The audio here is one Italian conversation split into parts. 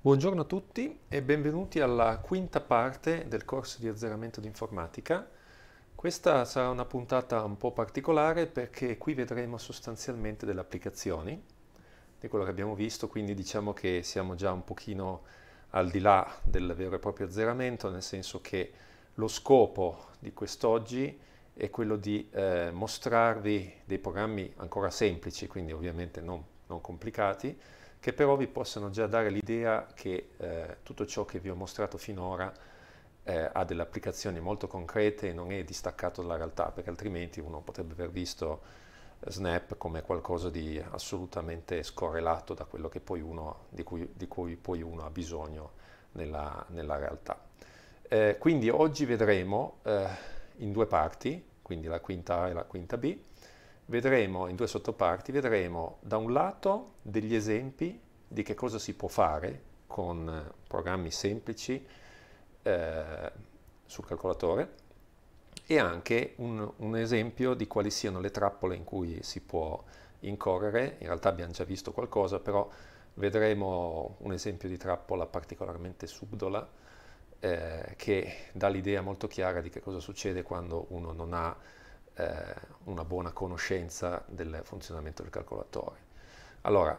Buongiorno a tutti e benvenuti alla quinta parte del corso di azzeramento di informatica. Questa sarà una puntata un po' particolare perché qui vedremo sostanzialmente delle applicazioni, di quello che abbiamo visto, quindi diciamo che siamo già un pochino al di là del vero e proprio azzeramento, nel senso che lo scopo di quest'oggi è quello di eh, mostrarvi dei programmi ancora semplici, quindi ovviamente non, non complicati, che però vi possano già dare l'idea che eh, tutto ciò che vi ho mostrato finora eh, ha delle applicazioni molto concrete e non è distaccato dalla realtà, perché altrimenti uno potrebbe aver visto eh, Snap come qualcosa di assolutamente scorrelato da quello uno, di, cui, di, cui, poi uno ha bisogno nella, nella realtà. Eh, quindi oggi vedremo eh, in due parti, quindi la quinta A e la quinta B, vedremo in due sottoparti, vedremo da un lato degli esempi di che cosa si può fare con eh, programmi semplici eh, sul calcolatore e anche un, un, esempio di quali siano le trappole in cui si può incorrere, in realtà abbiamo già visto qualcosa, però vedremo un esempio di trappola particolarmente subdola eh, che dà l'idea molto chiara di che cosa succede quando uno non ha eh, una buona conoscenza del funzionamento del calcolatore. Allora,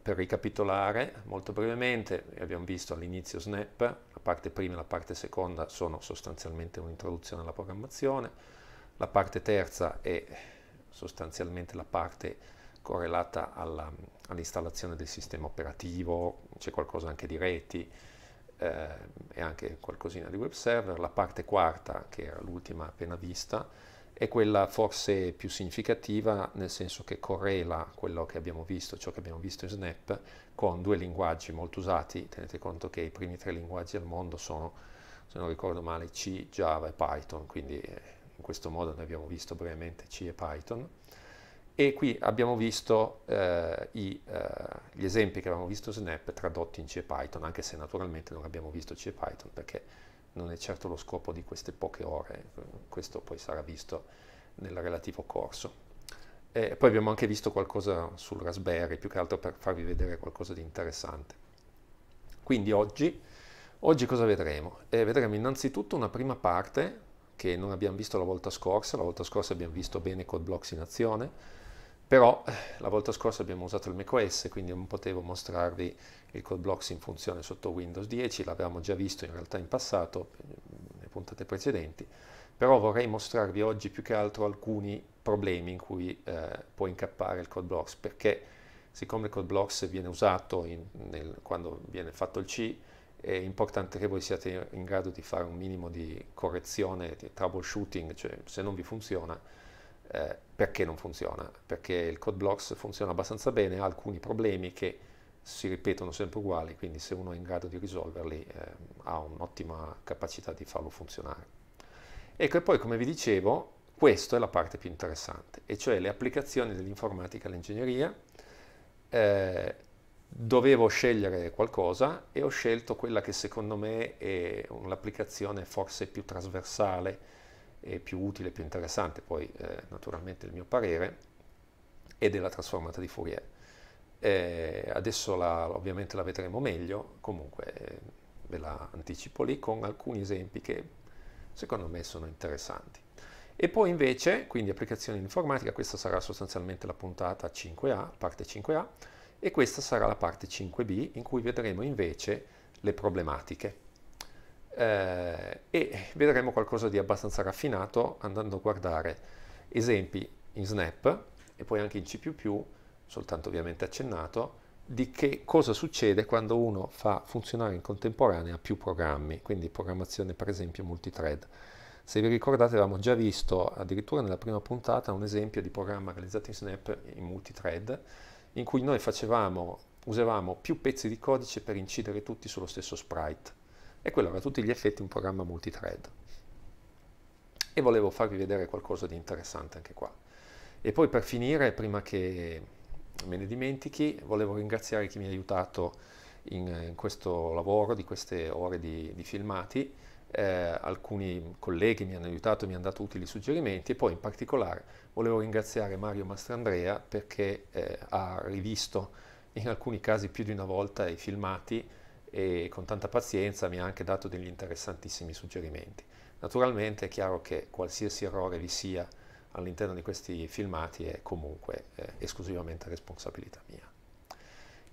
per ricapitolare molto brevemente, abbiamo visto all'inizio Snap, la parte prima e la parte seconda sono sostanzialmente un'introduzione alla programmazione, la parte terza è sostanzialmente la parte correlata all'installazione del sistema operativo, c'è qualcosa anche di reti eh, e anche qualcosina di web server, la parte quarta che era l'ultima appena vista, è quella forse più significativa nel senso che correla quello che abbiamo visto, ciò che abbiamo visto in Snap, con due linguaggi molto usati, tenete conto che i primi tre linguaggi al mondo sono, se non ricordo male, C, Java e Python, quindi eh, in questo modo noi abbiamo visto brevemente C e Python. E qui abbiamo visto eh, i, eh, gli esempi che avevamo visto in Snap tradotti in C e Python, anche se naturalmente non abbiamo visto C e Python perché non è certo lo scopo di queste poche ore, questo poi sarà visto nel relativo corso. E poi abbiamo anche visto qualcosa sul Raspberry, più che altro per farvi vedere qualcosa di interessante. Quindi oggi, oggi cosa vedremo? Eh, vedremo innanzitutto una prima parte che non abbiamo visto la volta scorsa, la volta scorsa abbiamo visto bene CodeBlocks in azione, però eh, la volta scorsa abbiamo usato il macOS quindi non potevo mostrarvi il code blocks in funzione sotto Windows 10 l'avevamo già visto in realtà in passato eh, nelle puntate precedenti però vorrei mostrarvi oggi più che altro alcuni problemi in cui eh, può incappare il code blocks perché siccome il code blocks viene usato in, nel, quando viene fatto il C è importante che voi siate in grado di fare un minimo di correzione, di troubleshooting, cioè se non vi funziona eh, perché non funziona? Perché il code blocks funziona abbastanza bene, ha alcuni problemi che si ripetono sempre uguali, quindi se uno è in grado di risolverli eh, ha un'ottima capacità di farlo funzionare. Ecco, e poi come vi dicevo, questa è la parte più interessante, e cioè le applicazioni dell'informatica all'ingegneria. Eh, dovevo scegliere qualcosa e ho scelto quella che secondo me è un'applicazione forse più trasversale e più utile, più interessante, poi eh, naturalmente il mio parere, è della trasformata di Fourier. Eh, adesso la, ovviamente la vedremo meglio, comunque eh, ve la anticipo lì con alcuni esempi che secondo me sono interessanti. E poi invece, quindi applicazioni in informatica, questa sarà sostanzialmente la puntata 5A, parte 5A, e questa sarà la parte 5B in cui vedremo invece le problematiche eh, e vedremo qualcosa di abbastanza raffinato andando a guardare esempi in Snap e poi anche in C++, soltanto ovviamente accennato, di che cosa succede quando uno fa funzionare in contemporanea più programmi, quindi programmazione per esempio multithread. Se vi ricordate avevamo già visto addirittura nella prima puntata un esempio di programma realizzato in Snap in multithread in cui noi facevamo, usavamo più pezzi di codice per incidere tutti sullo stesso sprite e quello era a tutti gli effetti un programma multithread. E volevo farvi vedere qualcosa di interessante anche qua. E poi per finire, prima che me ne dimentichi, volevo ringraziare chi mi ha aiutato in, in questo lavoro, di queste ore di, di filmati. Eh, alcuni colleghi mi hanno aiutato, mi hanno dato utili suggerimenti e poi in particolare volevo ringraziare Mario Mastrandrea perché eh, ha rivisto in alcuni casi più di una volta i filmati e con tanta pazienza mi ha anche dato degli interessantissimi suggerimenti. Naturalmente è chiaro che qualsiasi errore vi sia all'interno di questi filmati è comunque eh, esclusivamente responsabilità mia.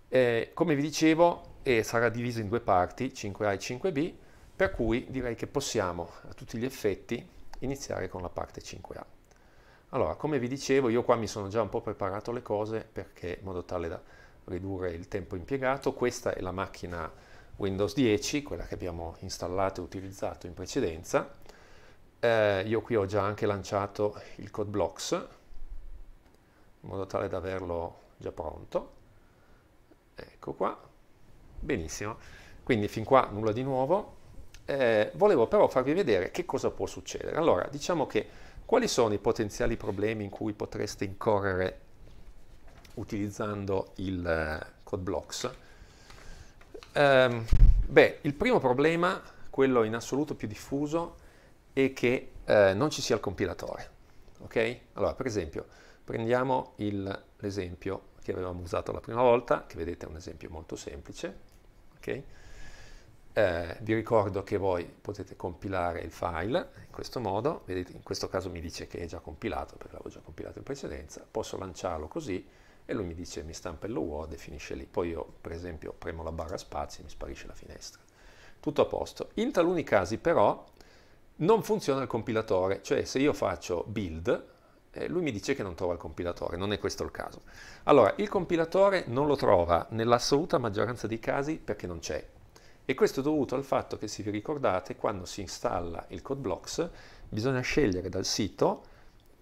Eh, come vi dicevo eh, sarà diviso in due parti, 5A e 5B, per cui direi che possiamo a tutti gli effetti iniziare con la parte 5A. Allora, come vi dicevo, io qua mi sono già un po' preparato le cose perché in modo tale da ridurre il tempo impiegato, questa è la macchina Windows 10, quella che abbiamo installato e utilizzato in precedenza. Eh, io qui ho già anche lanciato il code blocks, in modo tale da averlo già pronto. Ecco qua, benissimo. Quindi fin qua nulla di nuovo. Eh, volevo però farvi vedere che cosa può succedere. Allora, diciamo che quali sono i potenziali problemi in cui potreste incorrere utilizzando il eh, code blocks? Um, beh, il primo problema, quello in assoluto più diffuso, è che eh, non ci sia il compilatore. Ok? Allora, per esempio, prendiamo il, l'esempio che avevamo usato la prima volta, che vedete è un esempio molto semplice. Ok? Eh, vi ricordo che voi potete compilare il file in questo modo, vedete in questo caso mi dice che è già compilato perché l'avevo già compilato in precedenza, posso lanciarlo così e lui mi dice mi stampello WOD e finisce lì. Poi io per esempio premo la barra spazi e mi sparisce la finestra. Tutto a posto. In taluni casi però non funziona il compilatore, cioè se io faccio build, eh, lui mi dice che non trova il compilatore, non è questo il caso. Allora, il compilatore non lo trova nell'assoluta maggioranza dei casi perché non c'è. E questo è dovuto al fatto che, se vi ricordate, quando si installa il CodeBlocks bisogna scegliere dal sito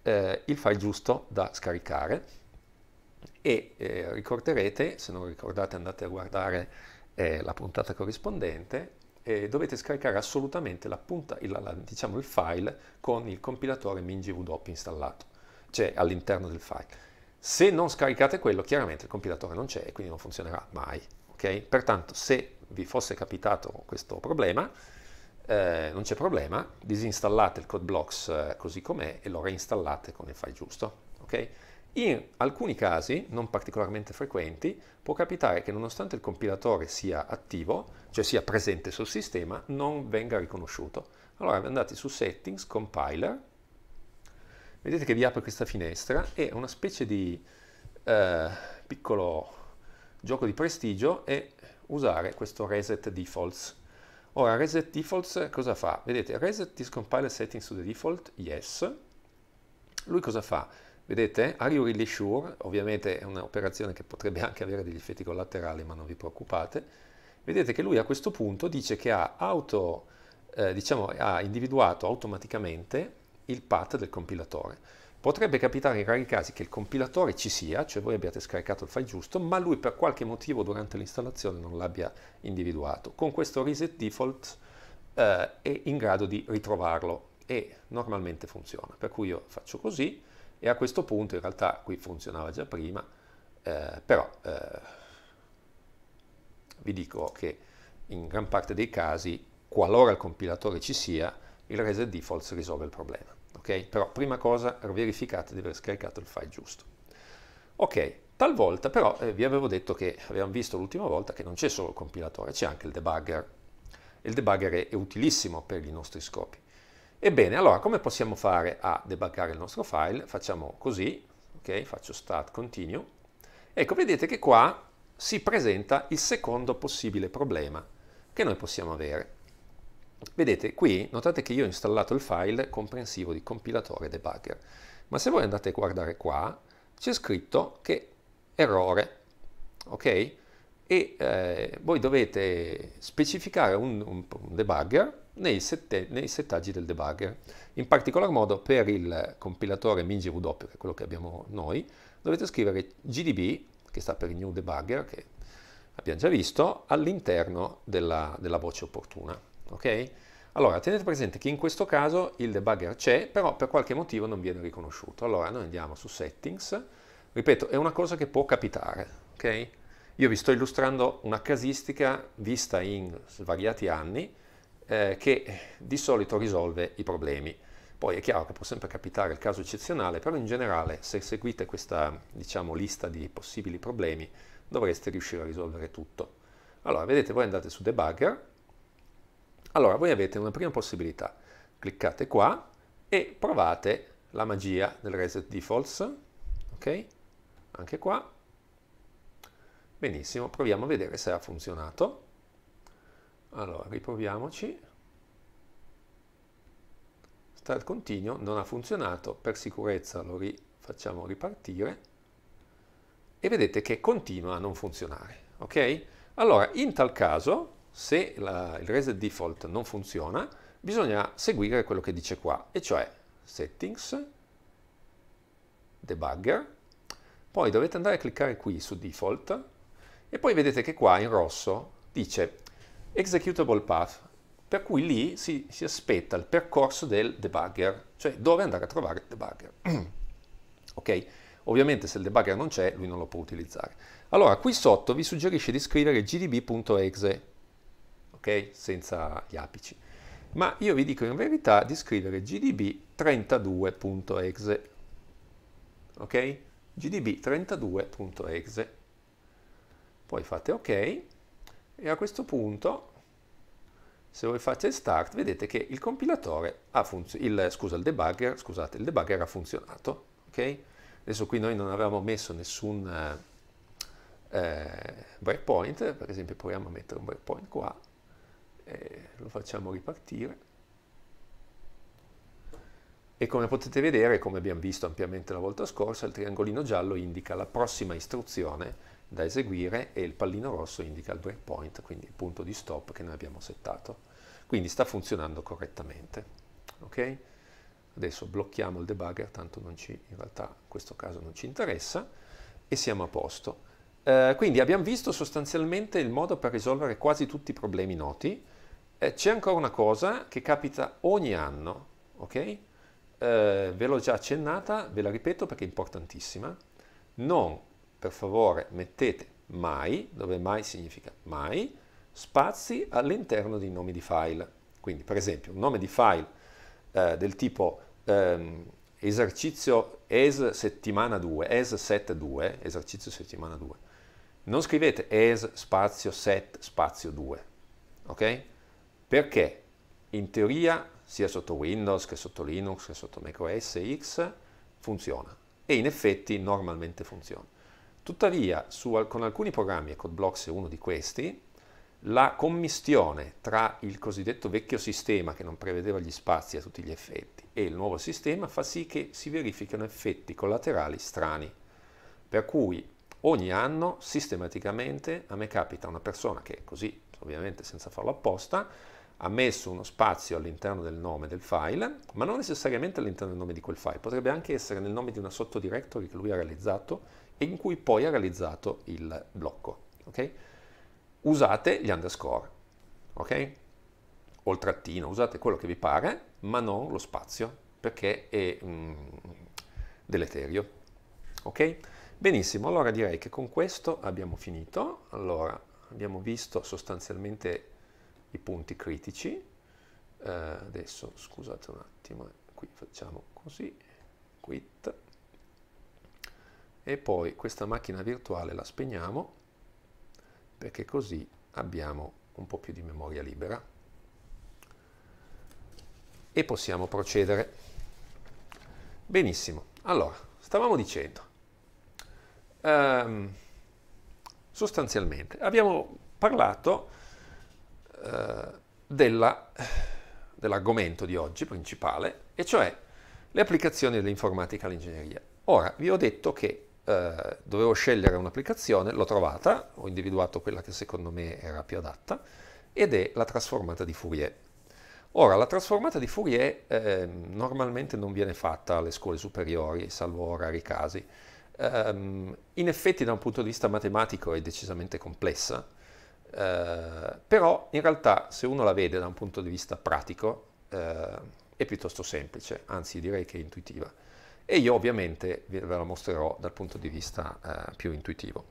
eh, il file giusto da scaricare e eh, ricorderete, se non ricordate andate a guardare eh, la puntata corrispondente, eh, dovete scaricare assolutamente la punta, il, la, diciamo il file con il compilatore MinGW installato, cioè all'interno del file. Se non scaricate quello, chiaramente il compilatore non c'è e quindi non funzionerà mai. Okay? Pertanto, se vi fosse capitato questo problema, eh, non c'è problema, disinstallate il code blocks eh, così com'è e lo reinstallate con il file giusto. Okay? In alcuni casi, non particolarmente frequenti, può capitare che nonostante il compilatore sia attivo, cioè sia presente sul sistema, non venga riconosciuto. Allora andate su Settings, Compiler, vedete che vi apre questa finestra e una specie di eh, piccolo gioco di prestigio è usare questo Reset Defaults. Ora, Reset Defaults cosa fa? Vedete, Reset this compiler settings to the default, yes. Lui cosa fa? Vedete, Are You Really Sure? Ovviamente è un'operazione che potrebbe anche avere degli effetti collaterali, ma non vi preoccupate. Vedete che lui a questo punto dice che ha, auto, eh, diciamo, ha individuato automaticamente il path del compilatore. Potrebbe capitare in rari casi che il compilatore ci sia, cioè voi abbiate scaricato il file giusto, ma lui per qualche motivo durante l'installazione non l'abbia individuato. Con questo reset default eh, è in grado di ritrovarlo e normalmente funziona. Per cui io faccio così, e a questo punto in realtà qui funzionava già prima, eh, però eh, vi dico che in gran parte dei casi, qualora il compilatore ci sia, il reset defaults risolve il problema. ok Però prima cosa verificate di aver scaricato il file giusto. Ok, talvolta però eh, vi avevo detto che avevamo visto l'ultima volta che non c'è solo il compilatore, c'è anche il debugger. Il debugger è utilissimo per i nostri scopi. Ebbene, allora come possiamo fare a debuggare il nostro file? Facciamo così, ok? Faccio start continue. Ecco, vedete che qua si presenta il secondo possibile problema che noi possiamo avere. Vedete, qui notate che io ho installato il file comprensivo di compilatore debugger, ma se voi andate a guardare qua, c'è scritto che errore, ok? E eh, voi dovete specificare un, un, un debugger nei, sette, nei, settaggi del debugger, in particolar modo per il compilatore MinGW, che è quello che abbiamo noi, dovete scrivere GDB, che sta per il New Debugger, che abbiamo già visto, all'interno della, della voce opportuna. Okay? Allora, tenete presente che in questo caso il debugger c'è, però per qualche motivo non viene riconosciuto. Allora, noi andiamo su Settings, ripeto, è una cosa che può capitare, ok? Io vi sto illustrando una casistica vista in svariati anni, eh, che di solito risolve i problemi. Poi è chiaro che può sempre capitare il caso eccezionale, però in generale se seguite questa diciamo, lista di possibili problemi dovreste riuscire a risolvere tutto. Allora, vedete, voi andate su Debugger, allora voi avete una prima possibilità, cliccate qua e provate la magia del Reset Defaults, ok? Anche qua. Benissimo, proviamo a vedere se ha funzionato. Allora, riproviamoci. Start continuo non ha funzionato, per sicurezza lo facciamo ripartire e vedete che continua a non funzionare, ok? Allora, in tal caso, se la, il reset default non funziona, bisogna seguire quello che dice qua, e cioè settings, debugger, poi dovete andare a cliccare qui su default e poi vedete che qua in rosso dice executable path, per cui lì si, si aspetta il percorso del debugger, cioè dove andare a trovare il debugger. ok? Ovviamente se il debugger non c'è, lui non lo può utilizzare. Allora, qui sotto vi suggerisce di scrivere gdb.exe, ok? Senza gli apici. Ma io vi dico in verità di scrivere gdb32.exe, ok? gdb32.exe. Poi fate ok e a questo punto se voi fate start vedete che il compilatore ha funzionato, scusa il debugger, scusate, il debugger ha funzionato, ok? Adesso qui noi non avevamo messo nessun eh, eh breakpoint, per esempio proviamo a mettere un breakpoint qua, lo facciamo ripartire e come potete vedere, come abbiamo visto ampiamente la volta scorsa, il triangolino giallo indica la prossima istruzione da eseguire e il pallino rosso indica il breakpoint, quindi il punto di stop che noi abbiamo settato. Quindi sta funzionando correttamente. Ok? Adesso blocchiamo il debugger, tanto ci, in realtà in questo caso non ci interessa, e siamo a posto. Eh, quindi abbiamo visto sostanzialmente il modo per risolvere quasi tutti i problemi noti. Eh, c'è ancora una cosa che capita ogni anno, ok? Eh, ve l'ho già accennata, ve la ripeto perché è importantissima. Non per favore mettete mai, dove mai significa mai, spazi all'interno dei nomi di file. Quindi per esempio un nome di file eh, del tipo ehm, esercizio es settimana 2, es set 2, esercizio settimana 2. Non scrivete es spazio set spazio 2, ok? Perché in teoria sia sotto Windows che sotto Linux che sotto macOS X funziona e in effetti normalmente funziona. Tuttavia, su, con alcuni programmi, e CodeBlocks è uno di questi, la commistione tra il cosiddetto vecchio sistema che non prevedeva gli spazi a tutti gli effetti e il nuovo sistema fa sì che si verifichino effetti collaterali strani. Per cui ogni anno sistematicamente a me capita una persona che così, ovviamente senza farlo apposta, ha messo uno spazio all'interno del nome del file, ma non necessariamente all'interno del nome di quel file, potrebbe anche essere nel nome di una sottodirectory che lui ha realizzato in cui poi ha realizzato il blocco. Okay? Usate gli underscore, ok? O il trattino, usate quello che vi pare, ma non lo spazio, perché è mm, deleterio. Ok? Benissimo, allora direi che con questo abbiamo finito. Allora, abbiamo visto sostanzialmente i punti critici. Eh, adesso, scusate un attimo, eh, qui facciamo così, quit e poi questa macchina virtuale la spegniamo perché così abbiamo un po' più di memoria libera e possiamo procedere. Benissimo, allora, stavamo dicendo, ehm, sostanzialmente abbiamo parlato eh, della, dell'argomento di oggi principale, e cioè le applicazioni dell'informatica all'ingegneria. Ora, vi ho detto che eh, dovevo scegliere un'applicazione, l'ho trovata, ho individuato quella che secondo me era più adatta ed è la trasformata di Fourier. Ora, la trasformata di Fourier eh, normalmente non viene fatta alle scuole superiori, salvo rari casi. Um, in effetti da un punto di vista matematico è decisamente complessa, eh, però in realtà se uno la vede da un punto di vista pratico eh, è piuttosto semplice, anzi direi che è intuitiva e io ovviamente ve la mostrerò dal punto di vista eh, più intuitivo.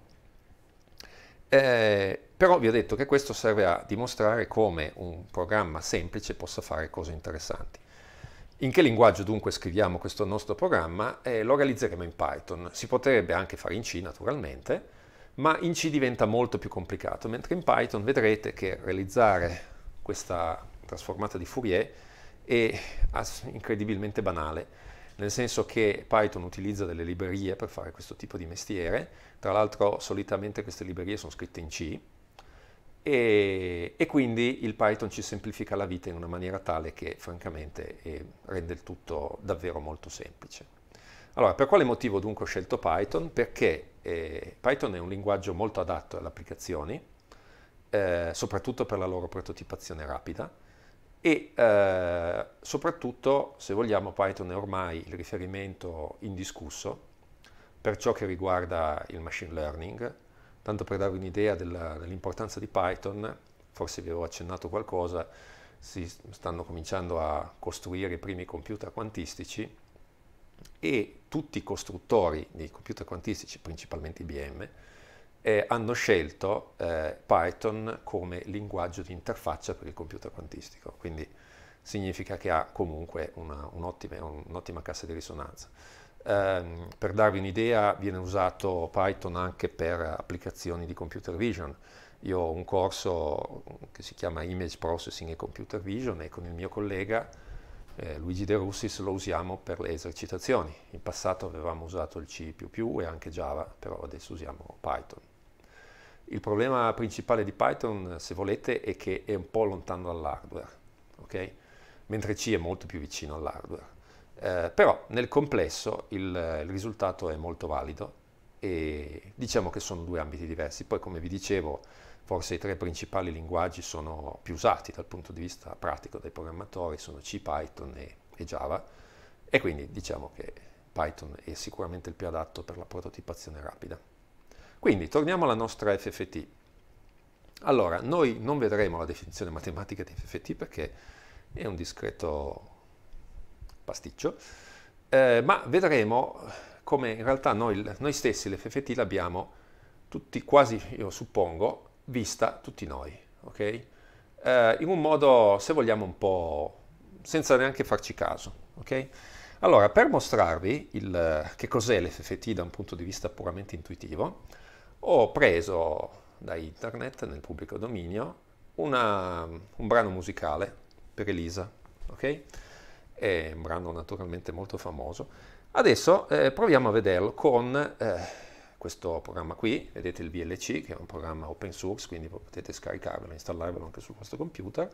Eh, però vi ho detto che questo serve a dimostrare come un programma semplice possa fare cose interessanti. In che linguaggio dunque scriviamo questo nostro programma? Eh, lo realizzeremo in Python. Si potrebbe anche fare in C naturalmente, ma in C diventa molto più complicato, mentre in Python vedrete che realizzare questa trasformata di Fourier è incredibilmente banale nel senso che Python utilizza delle librerie per fare questo tipo di mestiere, tra l'altro solitamente queste librerie sono scritte in C e, e quindi il Python ci semplifica la vita in una maniera tale che francamente eh, rende il tutto davvero molto semplice. Allora, per quale motivo dunque ho scelto Python? Perché eh, Python è un linguaggio molto adatto alle applicazioni, eh, soprattutto per la loro prototipazione rapida, e eh, soprattutto, se vogliamo, Python è ormai il riferimento indiscusso per ciò che riguarda il machine learning. Tanto per darvi un'idea dell'importanza di Python, forse vi avevo accennato qualcosa, si stanno cominciando a costruire i primi computer quantistici e tutti i costruttori di computer quantistici, principalmente IBM, eh, hanno scelto eh, Python come linguaggio di interfaccia per il computer quantistico, quindi significa che ha comunque una, un'ottima, un'ottima, cassa di risonanza. Um, per darvi un'idea, viene usato Python anche per applicazioni di computer vision. Io ho un corso che si chiama Image Processing e Computer Vision e con il mio collega eh, Luigi De Russis lo usiamo per le esercitazioni. In passato avevamo usato il C++ e anche Java, però adesso usiamo Python. Il problema principale di Python, se volete, è che è un po' lontano dall'hardware, okay? mentre C è molto più vicino all'hardware. Eh, però nel complesso il, il, risultato è molto valido e diciamo che sono due ambiti diversi. Poi, come vi dicevo, forse i tre principali linguaggi sono più usati dal punto di vista pratico dai programmatori, sono C, Python e, e Java, e quindi diciamo che Python è sicuramente il più adatto per la prototipazione rapida. Quindi torniamo alla nostra FFT. Allora, noi non vedremo la definizione matematica di FFT perché è un discreto pasticcio, eh, ma vedremo come in realtà noi, noi stessi l'FFT l'abbiamo tutti, quasi io suppongo, vista tutti noi, ok? Eh, in un modo, se vogliamo, un po' senza neanche farci caso, ok? Allora, per mostrarvi il, che cos'è l'FFT da un punto di vista puramente intuitivo, ho preso da internet, nel pubblico dominio, una, un brano musicale per Elisa, ok? È un brano naturalmente molto famoso. Adesso eh, proviamo a vederlo con eh, questo programma qui, vedete il VLC, che è un programma open source, quindi potete scaricarvelo, e installarvelo anche sul vostro computer,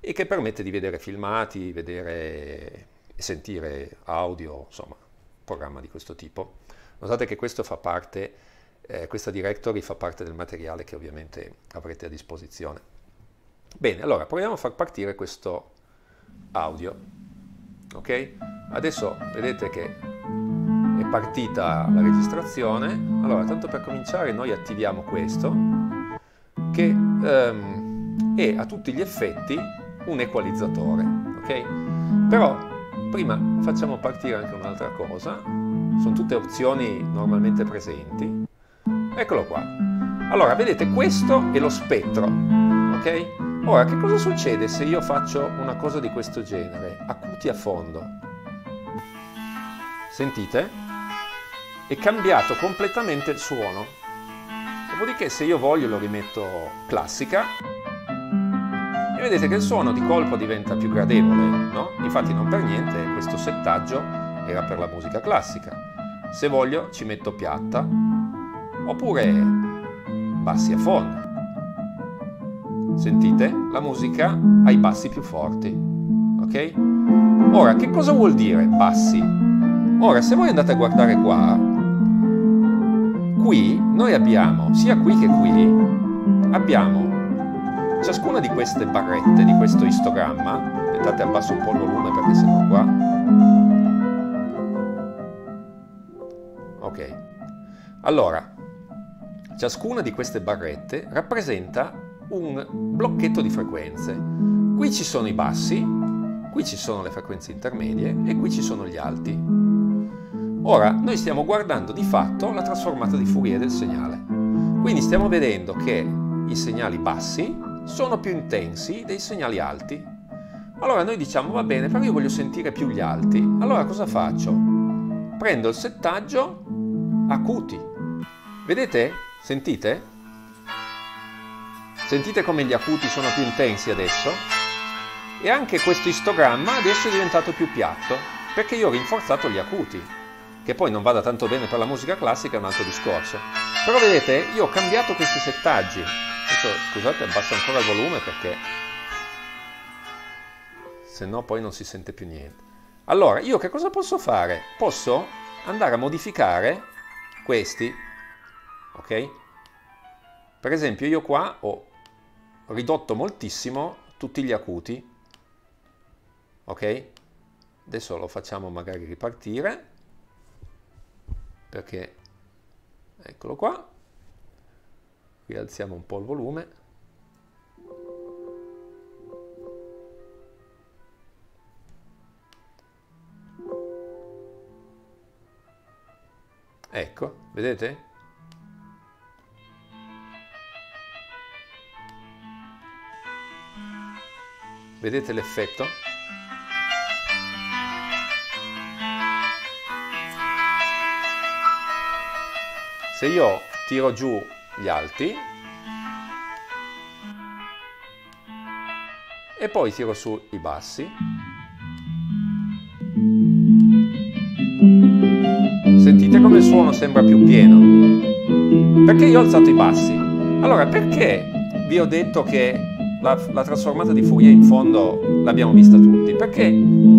e che permette di vedere filmati, vedere e sentire audio, insomma, programma di questo tipo. Notate che questo fa parte eh, questa directory fa parte del materiale che ovviamente avrete a disposizione. Bene, allora proviamo a far partire questo audio. Ok? Adesso vedete che è partita la registrazione. Allora, tanto per cominciare noi attiviamo questo che ehm, è a tutti gli effetti un equalizzatore, ok? Però prima facciamo partire anche un'altra cosa. Sono tutte opzioni normalmente presenti. Eccolo qua. Allora, vedete, questo è lo spettro, ok? Ora, che cosa succede se io faccio una cosa di questo genere? Acuti a fondo. Sentite? È cambiato completamente il suono. Dopodiché, se io voglio, lo rimetto classica. E vedete che il suono di colpo diventa più gradevole, no? Infatti, non per niente questo settaggio era per la musica classica. Se voglio, ci metto piatta oppure bassi a fondo. Sentite la musica ai bassi più forti, ok? Ora, che cosa vuol dire bassi? Ora, se voi andate a guardare qua, qui noi abbiamo, sia qui che qui, abbiamo ciascuna di queste barrette, di questo istogramma, aspettate abbasso un po' il volume perché sennò qua ok allora Ciascuna di queste barrette rappresenta un blocchetto di frequenze. Qui ci sono i bassi, qui ci sono le frequenze intermedie e qui ci sono gli alti. Ora noi stiamo guardando di fatto la trasformata di Fourier del segnale. Quindi stiamo vedendo che i segnali bassi sono più intensi dei segnali alti. Allora noi diciamo va bene, però io voglio sentire più gli alti. Allora cosa faccio? Prendo il settaggio acuti. Vedete? Sentite? Sentite come gli acuti sono più intensi adesso? E anche questo istogramma adesso è diventato più piatto, perché io ho rinforzato gli acuti che poi non vada tanto bene per la musica classica è un altro discorso. Però vedete, io ho cambiato questi settaggi. Adesso, scusate, abbasso ancora il volume perché se no poi non si sente più niente. Allora, io che cosa posso fare? Posso andare a modificare questi ok? Per esempio io qua ho ridotto moltissimo tutti gli acuti, ok? Adesso lo facciamo magari ripartire, perché eccolo qua, rialziamo un po' il volume. Ecco, vedete? Vedete l'effetto? Se io tiro giù gli alti e poi tiro su i bassi, sentite come il suono sembra più pieno. Perché io ho alzato i bassi? Allora, perché vi ho detto che la, la trasformata di Fourier in fondo l'abbiamo vista tutti, perché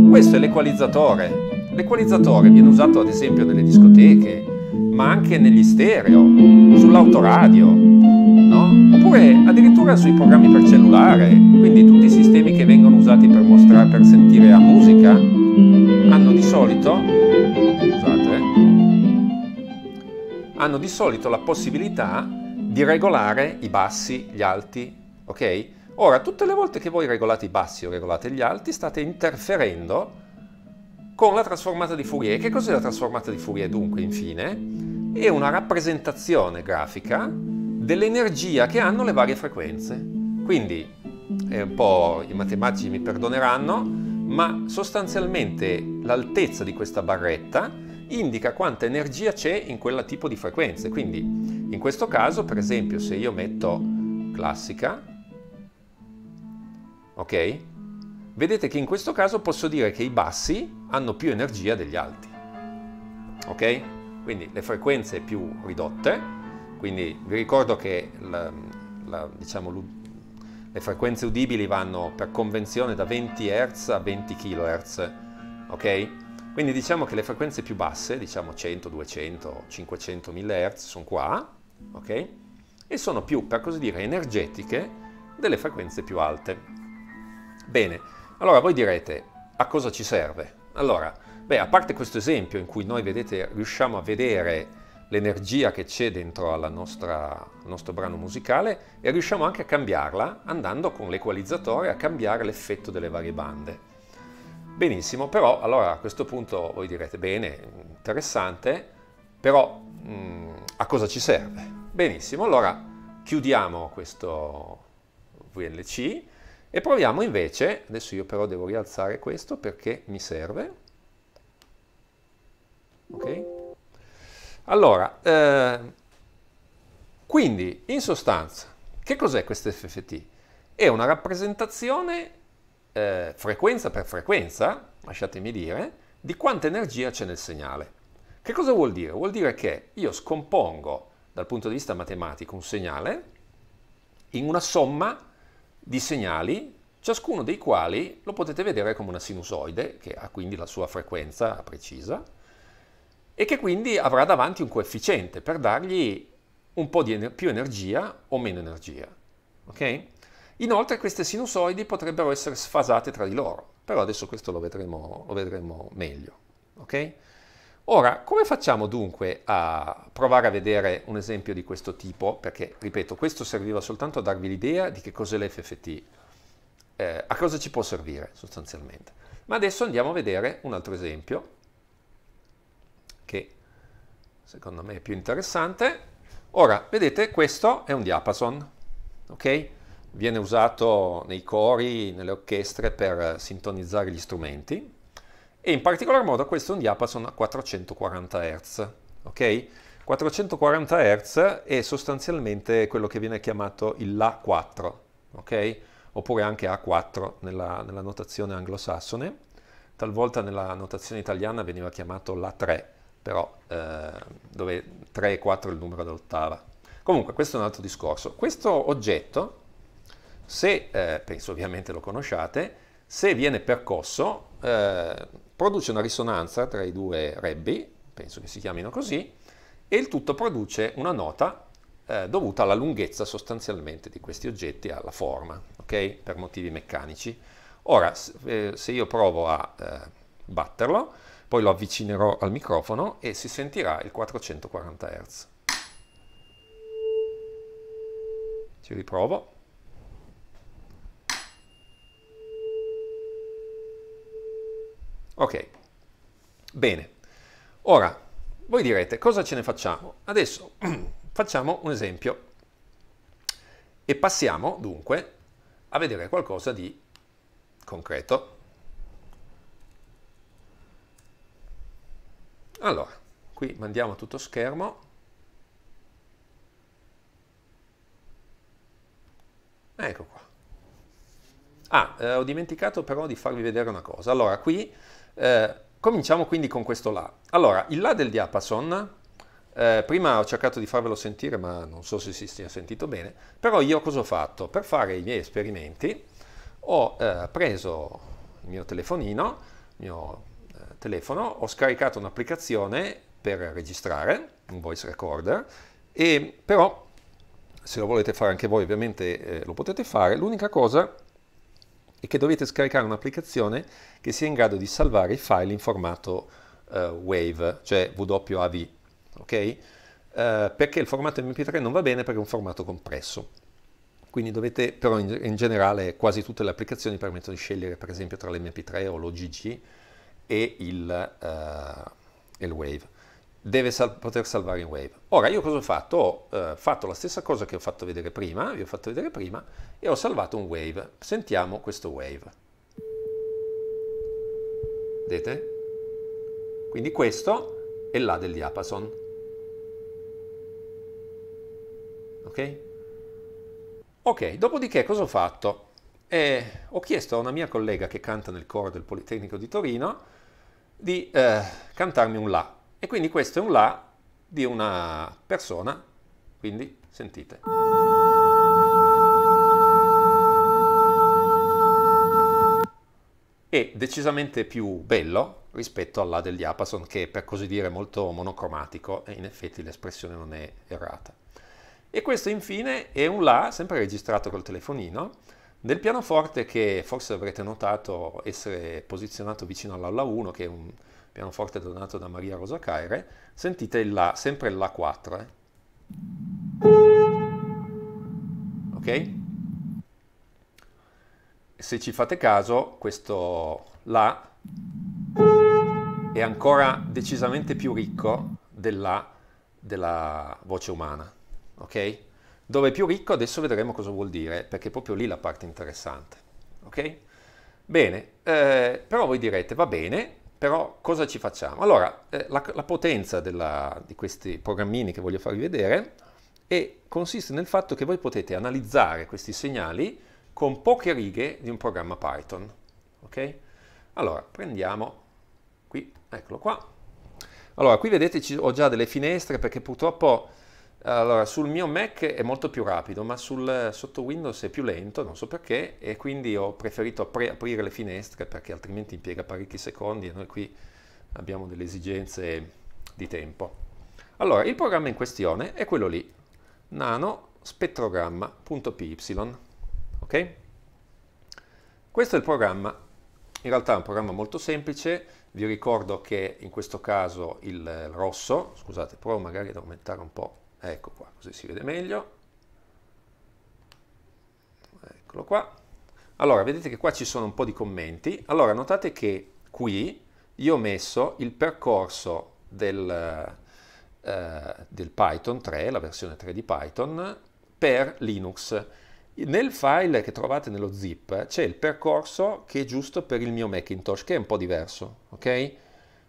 questo è l'equalizzatore. L'equalizzatore viene usato ad esempio nelle discoteche, ma anche negli stereo, sull'autoradio, no? oppure addirittura sui programmi per cellulare, quindi tutti i sistemi che vengono usati per mostrare, per sentire la musica, hanno di solito, scusate, hanno di solito la possibilità di regolare i bassi, gli alti, ok? Ora, tutte le volte che voi regolate i bassi o regolate gli alti, state interferendo con la trasformata di Fourier. Che cos'è la trasformata di Fourier dunque, infine? È una rappresentazione grafica dell'energia che hanno le varie frequenze. Quindi, è eh, un po' i matematici mi perdoneranno, ma sostanzialmente l'altezza di questa barretta indica quanta energia c'è in quel tipo di frequenze. Quindi, in questo caso, per esempio, se io metto classica, ok? Vedete che in questo caso posso dire che i bassi hanno più energia degli alti, ok? Quindi le frequenze più ridotte, quindi vi ricordo che la, la, diciamo, le frequenze udibili vanno per convenzione da 20 Hz a 20 kHz, ok? Quindi diciamo che le frequenze più basse, diciamo 100, 200, 500, 1000 Hz, sono qua, ok? E sono più, per così dire, energetiche delle frequenze più alte. Bene, allora voi direte, a cosa ci serve? Allora, beh, a parte questo esempio in cui noi, vedete, riusciamo a vedere l'energia che c'è dentro al nostro brano musicale e riusciamo anche a cambiarla andando con l'equalizzatore a cambiare l'effetto delle varie bande. Benissimo, però allora a questo punto voi direte bene, interessante, però mh, mm, a cosa ci serve? Benissimo, allora chiudiamo questo VLC e proviamo invece, adesso io però devo rialzare questo perché mi serve. Ok? Allora, eh, quindi in sostanza, che cos'è questo FFT? È una rappresentazione eh, frequenza per frequenza, lasciatemi dire, di quanta energia c'è nel segnale. Che cosa vuol dire? Vuol dire che io scompongo dal punto di vista matematico un segnale in una somma di segnali, ciascuno dei quali lo potete vedere come una sinusoide, che ha quindi la sua frequenza precisa, e che quindi avrà davanti un coefficiente per dargli un po' di ener più energia o meno energia. Okay? Inoltre queste sinusoidi potrebbero essere sfasate tra di loro, però adesso questo lo vedremo, lo vedremo meglio. Okay? Ora, come facciamo dunque a provare a vedere un esempio di questo tipo? Perché, ripeto, questo serviva soltanto a darvi l'idea di che cos'è l'FFT, eh, a cosa ci può servire sostanzialmente. Ma adesso andiamo a vedere un altro esempio, che secondo me è più interessante. Ora, vedete, questo è un diapason, ok? Viene usato nei cori, nelle orchestre per sintonizzare gli strumenti, e in particolar modo questo è un diapason a 440 Hz. Okay? 440 Hz è sostanzialmente quello che viene chiamato il LA4, okay? oppure anche A4 nella, nella notazione anglosassone, talvolta nella notazione italiana veniva chiamato LA3, però eh, dove 3 e 4 è il numero dell'ottava. Comunque questo è un altro discorso. Questo oggetto, se eh, penso ovviamente lo conosciate, se viene percosso eh, produce una risonanza tra i due rebbi, penso che si chiamino così, e il tutto produce una nota eh, dovuta alla lunghezza sostanzialmente di questi oggetti, alla forma, okay? per motivi meccanici. Ora, eh, se io provo a eh, batterlo, poi lo avvicinerò al microfono e si sentirà il 440 Hz. Ci riprovo. Ok, bene. Ora, voi direte, cosa ce ne facciamo? Adesso facciamo un esempio e passiamo dunque a vedere qualcosa di concreto. Allora, qui mandiamo tutto schermo. Ecco qua. Ah, eh, ho dimenticato però di farvi vedere una cosa. Allora, qui eh, cominciamo quindi con questo là. Allora, il là del diapason, eh, prima ho cercato di farvelo sentire ma non so se si sia sentito bene, però io cosa ho fatto? Per fare i miei esperimenti ho eh, preso il mio telefonino, il mio eh, telefono, ho scaricato un'applicazione per registrare, un voice recorder, e però se lo volete fare anche voi ovviamente eh, lo potete fare, l'unica cosa e che dovete scaricare un'applicazione che sia in grado di salvare i file in formato uh, eh, WAV, cioè WAV, ok? Uh, perché il formato MP3 non va bene perché è un formato compresso. Quindi dovete, però in, in generale quasi tutte le applicazioni permettono di scegliere per esempio tra l'MP3 o l'OGG e il, uh, il WAV deve sal- poter salvare in wave. Ora io cosa ho fatto? Ho eh, fatto la stessa cosa che ho fatto vedere prima, vi ho fatto vedere prima, e ho salvato un wave. Sentiamo questo wave. Vedete? Quindi questo è l'A del diapason. Ok? Ok, dopodiché cosa ho fatto? Eh, ho chiesto a una mia collega che canta nel coro del Politecnico di Torino di eh, cantarmi un La, e quindi questo è un La di una persona, quindi sentite. È decisamente più bello rispetto al La del diapason che è per così dire molto monocromatico e in effetti l'espressione non è errata. E questo infine è un La, sempre registrato col telefonino, del pianoforte che forse avrete notato essere posizionato vicino all'aula 1, che è un, pianoforte donato da Maria Rosa Caire, sentite il La, sempre il La4. Eh? Ok? Se ci fate caso, questo La è ancora decisamente più ricco del La della voce umana. Ok? Dove è più ricco adesso vedremo cosa vuol dire, perché è proprio lì la parte interessante. Ok? Bene, eh, però voi direte, va bene, però cosa ci facciamo? Allora, eh, la, la, potenza della, di questi programmini che voglio farvi vedere è, consiste nel fatto che voi potete analizzare questi segnali con poche righe di un programma Python. Ok? Allora, prendiamo qui, eccolo qua. Allora, qui vedete ho già delle finestre perché purtroppo allora, sul mio Mac è molto più rapido, ma sul, sotto Windows è più lento, non so perché, e quindi ho preferito pre- aprire le finestre perché altrimenti impiega parecchi secondi e noi qui abbiamo delle esigenze di tempo. Allora, il programma in questione è quello lì, nano spettrogramma.py, ok? Questo è il programma, in realtà è un programma molto semplice, vi ricordo che in questo caso il rosso, scusate, provo magari ad aumentare un po' ecco qua, così si vede meglio, eccolo qua, allora vedete che qua ci sono un po' di commenti, allora notate che qui io ho messo il percorso del, eh, del Python 3, la versione 3 di Python, per Linux, nel file che trovate nello zip c'è il percorso che è giusto per il mio Macintosh, che è un po' diverso, ok?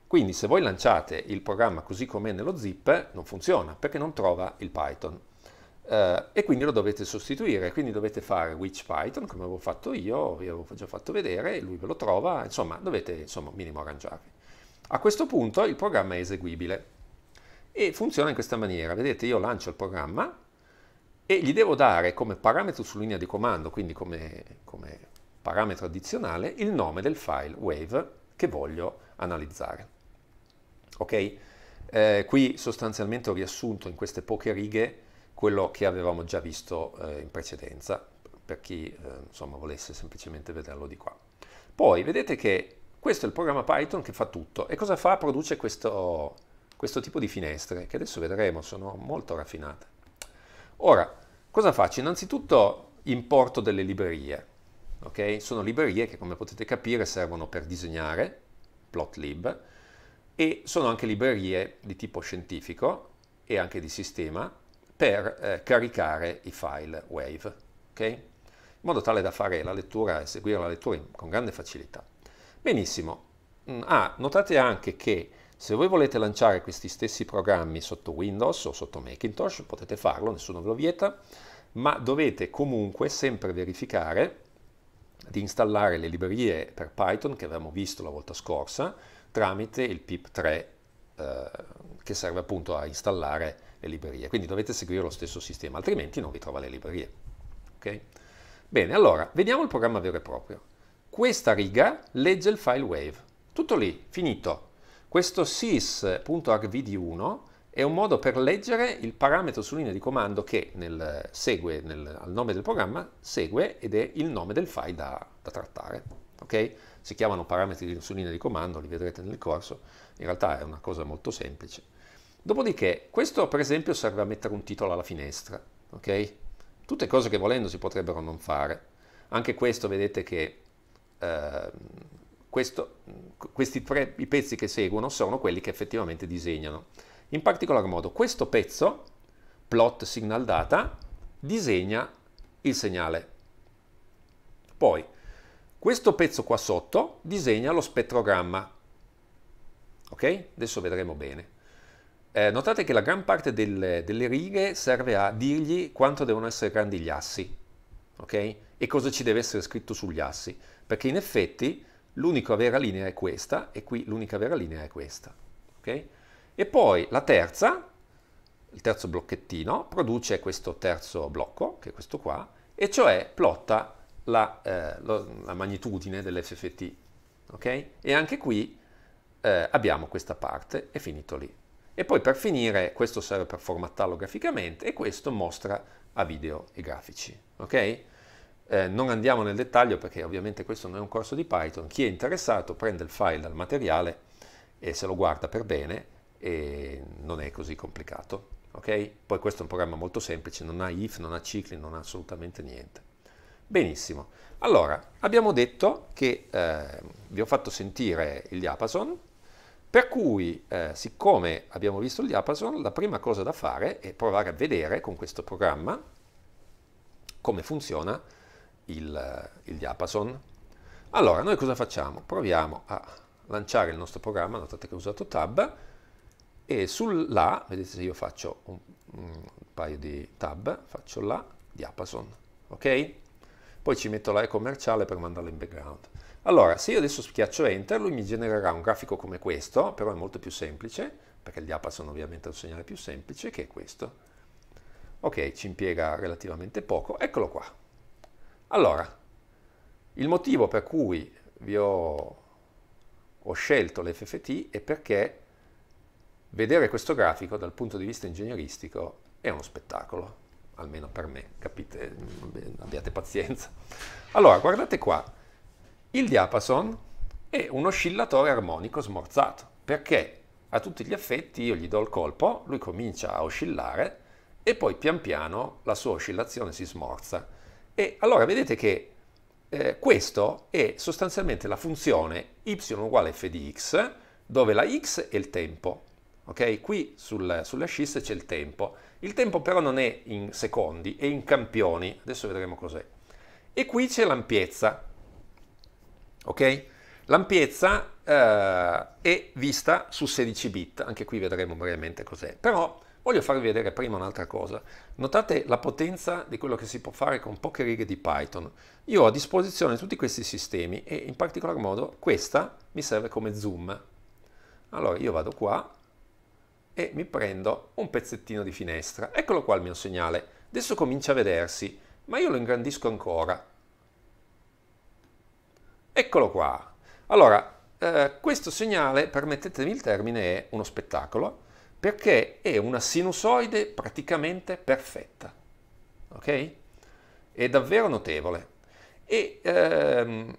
Quindi se voi lanciate il programma così com'è nello zip non funziona perché non trova il Python. Uh, e quindi lo dovete sostituire, quindi dovete fare which Python come avevo fatto io, vi avevo già fatto vedere, lui ve lo trova, insomma dovete insomma minimo arrangiarvi. A questo punto il programma è eseguibile e funziona in questa maniera, vedete io lancio il programma e gli devo dare come parametro su linea di comando, quindi come, come parametro addizionale, il nome del file wave che voglio analizzare. Ok? Eh, qui sostanzialmente ho riassunto in queste poche righe quello che avevamo già visto eh, in precedenza, per chi eh, insomma, volesse semplicemente vederlo di qua. Poi vedete che questo è il programma Python che fa tutto e cosa fa? Produce questo, questo tipo di finestre che adesso vedremo, sono molto raffinate. Ora, cosa faccio? Innanzitutto importo delle librerie, ok? Sono librerie che come potete capire servono per disegnare, plotlib, e sono anche librerie di tipo scientifico e anche di sistema per eh, caricare i file Wave, okay? in modo tale da fare la lettura e seguire la lettura in, con grande facilità. Benissimo, mm, ah, notate anche che se voi volete lanciare questi stessi programmi sotto Windows o sotto Macintosh potete farlo, nessuno ve lo vieta, ma dovete comunque sempre verificare di installare le librerie per Python che avevamo visto la volta scorsa, tramite il PIP3 eh, che serve appunto a installare le librerie. Quindi dovete seguire lo stesso sistema, altrimenti non vi trova le librerie. Okay? Bene, allora, vediamo il programma vero e proprio. Questa riga legge il file wave. Tutto lì, finito. Questo sys.argvd1 è un modo per leggere il parametro su linea di comando che nel, segue nel, al nome del programma, segue ed è il nome del file da, da trattare. Okay? si chiamano parametri di insulina di comando, li vedrete nel corso, in realtà è una cosa molto semplice. Dopodiché, questo per esempio serve a mettere un titolo alla finestra, ok? Tutte cose che volendo si potrebbero non fare. Anche questo vedete che eh, questo, questi tre i pezzi che seguono sono quelli che effettivamente disegnano. In particolar modo questo pezzo, plot signal data, disegna il segnale. Poi questo pezzo qua sotto disegna lo spettrogramma. Ok? Adesso vedremo bene. Eh, notate che la gran parte del, delle righe serve a dirgli quanto devono essere grandi gli assi. Ok? E cosa ci deve essere scritto sugli assi. Perché in effetti l'unica vera linea è questa e qui l'unica vera linea è questa. Ok? E poi la terza, il terzo blocchettino, produce questo terzo blocco, che è questo qua, e cioè plotta la, eh, lo, la magnitudine dell'FFT. Okay? E anche qui eh, abbiamo questa parte, e finito lì. E poi per finire, questo serve per formattarlo graficamente e questo mostra a video e grafici. Okay? Eh, non andiamo nel dettaglio perché ovviamente questo non è un corso di Python. Chi è interessato prende il file dal materiale e se lo guarda per bene e non è così complicato. Okay? Poi questo è un programma molto semplice, non ha if, non ha cicli, non ha assolutamente niente. Benissimo. Allora, abbiamo detto che eh, vi ho fatto sentire il diapason, per cui eh, siccome abbiamo visto il diapason, la prima cosa da fare è provare a vedere con questo programma come funziona il, eh, il diapason. Allora, noi cosa facciamo? Proviamo a lanciare il nostro programma, notate che ho usato tab, e sull'A, vedete se io faccio un, un paio di tab, faccio la diapason, ok? poi ci metto la e commerciale per mandarla in background. Allora, se io adesso schiaccio Enter, lui mi genererà un grafico come questo, però è molto più semplice, perché il diapason ovviamente è un segnale più semplice, che è questo. Ok, ci impiega relativamente poco, eccolo qua. Allora, il motivo per cui vi ho, ho scelto l'FFT è perché vedere questo grafico dal punto di vista ingegneristico è uno spettacolo almeno per me, capite, abbiate pazienza. Allora, guardate qua, il diapason è un oscillatore armonico smorzato, perché a tutti gli effetti io gli do il colpo, lui comincia a oscillare e poi pian piano la sua oscillazione si smorza. E allora vedete che eh, questo è sostanzialmente la funzione y uguale f di x, dove la x è il tempo. Ok? Qui sul, ascisse c'è il tempo. Il tempo però non è in secondi, è in campioni. Adesso vedremo cos'è. E qui c'è l'ampiezza. Ok? L'ampiezza eh, è vista su 16 bit, anche qui vedremo brevemente cos'è. Però voglio farvi vedere prima un'altra cosa. Notate la potenza di quello che si può fare con poche righe di Python. Io ho a disposizione tutti questi sistemi e in particolar modo questa mi serve come zoom. Allora io vado qua e mi prendo un pezzettino di finestra. Eccolo qua il mio segnale. Adesso comincia a vedersi, ma io lo ingrandisco ancora. Eccolo qua. Allora, eh, questo segnale, permettetemi il termine, è uno spettacolo perché è una sinusoide praticamente perfetta. Ok? È davvero notevole. E ehm,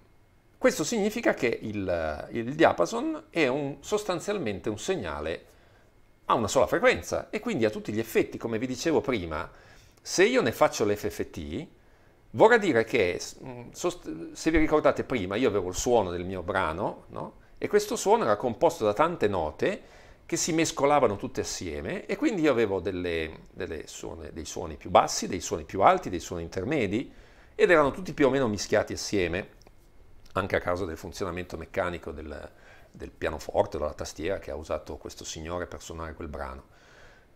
questo significa che il, il diapason è un, sostanzialmente un segnale ha una sola frequenza e quindi a tutti gli effetti, come vi dicevo prima, se io ne faccio l'FFT, vorrà dire che, mm, se vi ricordate prima, io avevo il suono del mio brano, no? e questo suono era composto da tante note che si mescolavano tutte assieme e quindi io avevo delle, delle suone, dei suoni più bassi, dei suoni più alti, dei suoni intermedi ed erano tutti più o meno mischiati assieme, anche a causa del funzionamento meccanico del, del pianoforte, della tastiera che ha usato questo signore per suonare quel brano.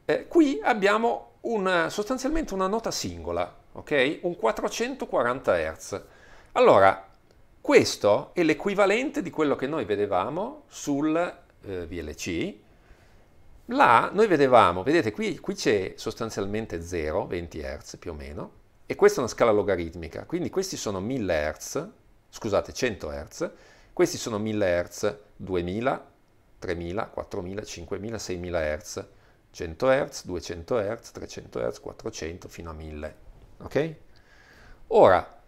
Eh, qui abbiamo una, sostanzialmente una nota singola, ok? Un 440 Hz. Allora, questo è l'equivalente di quello che noi vedevamo sul eh, VLC. Là noi vedevamo, vedete qui, qui c'è sostanzialmente 0, 20 Hz più o meno, e questa è una scala logaritmica, quindi questi sono 1000 Hz, scusate 100 Hz, questi sono 1000 Hz, 2000, 3000, 4000, 5000, 6000 Hz, 100 Hz, 200 Hz, 300 Hz, 400 fino a 1000. Ok? Ora,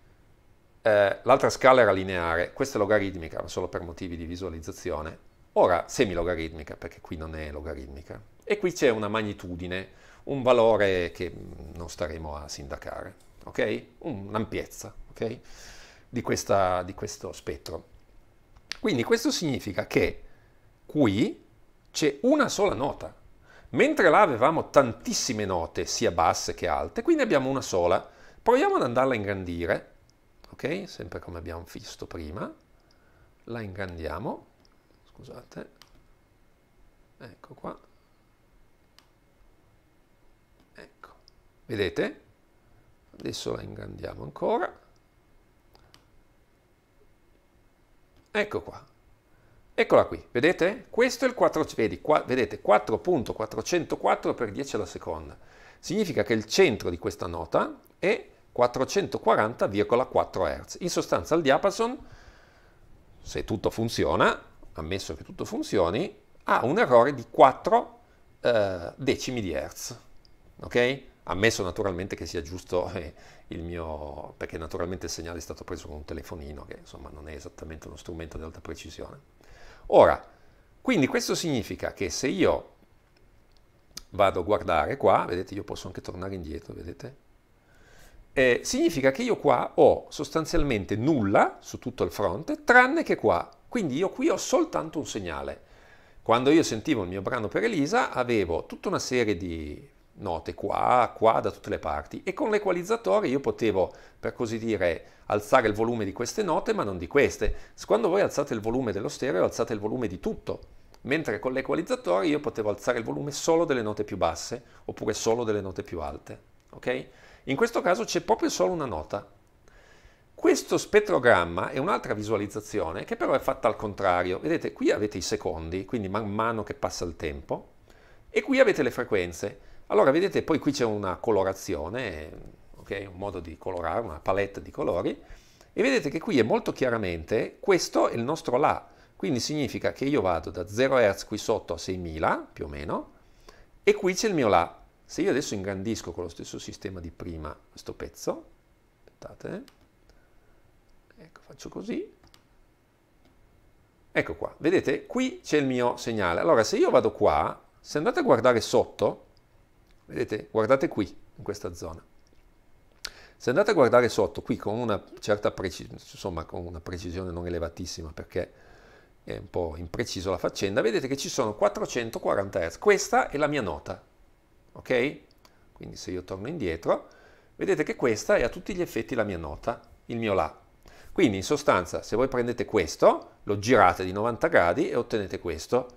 eh, l'altra scala era lineare, questa è logaritmica, ma solo per motivi di visualizzazione. Ora, semilogaritmica, perché qui non è logaritmica. E qui c'è una magnitudine, un valore che non staremo a sindacare, ok? Un'ampiezza, ok? Di, questa, di questo spettro. Quindi questo significa che qui c'è una sola nota, mentre là avevamo tantissime note, sia basse che alte, qui ne abbiamo una sola. Proviamo ad andarla a ingrandire, ok? Sempre come abbiamo visto prima. La ingrandiamo, scusate, ecco qua. Ecco, vedete? Adesso la ingrandiamo ancora. Ecco qua. Eccola qui, vedete? Questo è il 4, vedi, qua, vedete 4.404 per 10 alla seconda. Significa che il centro di questa nota è 440,4 Hz. In sostanza il diapason, se tutto funziona, ammesso che tutto funzioni, ha un errore di 4 eh, decimi di Hz. Ok? Ammesso naturalmente che sia giusto e, eh, il mio, perché naturalmente il segnale è stato preso con un telefonino che insomma non è esattamente uno strumento di alta precisione. Ora, quindi questo significa che se io vado a guardare qua, vedete io posso anche tornare indietro, vedete? Eh, significa che io qua ho sostanzialmente nulla su tutto il fronte, tranne che qua. Quindi io qui ho soltanto un segnale. Quando io sentivo il mio brano per Elisa avevo tutta una serie di note qua, qua, da tutte le parti e con l'equalizzatore io potevo, per così dire, alzare il volume di queste note ma non di queste. Quando voi alzate il volume dello stereo alzate il volume di tutto, mentre con l'equalizzatore io potevo alzare il volume solo delle note più basse oppure solo delle note più alte, ok? In questo caso c'è proprio solo una nota. Questo spettrogramma è un'altra visualizzazione che però è fatta al contrario. Vedete, qui avete i secondi, quindi man mano che passa il tempo, e qui avete le frequenze. Allora vedete poi qui c'è una colorazione, okay, un modo di colorare, una palette di colori e vedete che qui è molto chiaramente questo è il nostro La, quindi significa che io vado da 0 Hz qui sotto a 6000 più o meno e qui c'è il mio La. Se io adesso ingrandisco con lo stesso sistema di prima questo pezzo, aspettate, ecco faccio così, ecco qua, vedete qui c'è il mio segnale. Allora se io vado qua, se andate a guardare sotto, Vedete, guardate qui, in questa zona. Se andate a guardare sotto, qui con una certa precisione, insomma con una precisione non elevatissima perché è un po' impreciso la faccenda, vedete che ci sono 440 Hz. Questa è la mia nota, ok? Quindi se io torno indietro, vedete che questa è a tutti gli effetti la mia nota, il mio La. Quindi in sostanza, se voi prendete questo, lo girate di 90 gradi e ottenete questo,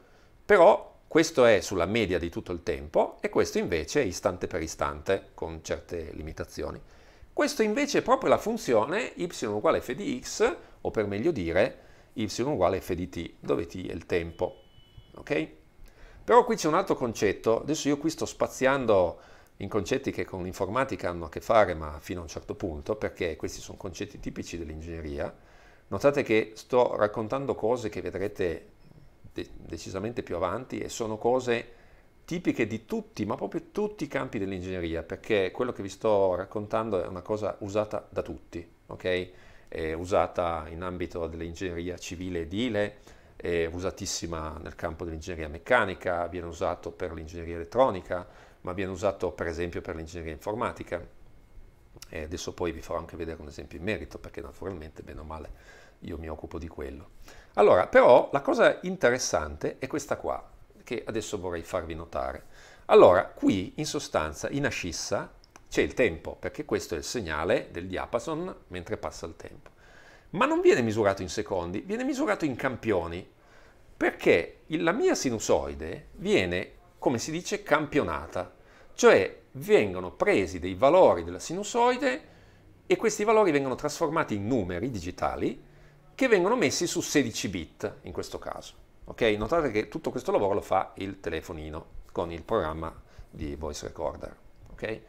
però questo è sulla media di tutto il tempo e questo invece è istante per istante, con certe limitazioni. Questo invece è proprio la funzione y uguale f di x, o per meglio dire y uguale f di t, dove t è il tempo. Ok? Però qui c'è un altro concetto, adesso io qui sto spaziando in concetti che con l'informatica hanno a che fare, ma fino a un certo punto, perché questi sono concetti tipici dell'ingegneria. Notate che sto raccontando cose che vedrete de- decisamente più avanti e sono cose tipiche di tutti, ma proprio tutti i campi dell'ingegneria, perché quello che vi sto raccontando è una cosa usata da tutti, ok? È usata in ambito dell'ingegneria civile edile, è usatissima nel campo dell'ingegneria meccanica, viene usato per l'ingegneria elettronica, ma viene usato per esempio per l'ingegneria informatica. E adesso poi vi farò anche vedere un esempio in merito, perché naturalmente, bene o male, io mi occupo di quello. Allora, però la cosa interessante è questa qua, che adesso vorrei farvi notare. Allora, qui in sostanza, in ascissa, c'è il tempo, perché questo è il segnale del diapason mentre passa il tempo. Ma non viene misurato in secondi, viene misurato in campioni, perché la mia sinusoide viene, come si dice, campionata, cioè vengono presi dei valori della sinusoide e questi valori vengono trasformati in numeri digitali che vengono messi su 16 bit in questo caso. Okay? Notate che tutto questo lavoro lo fa il telefonino con il programma di voice recorder. Okay?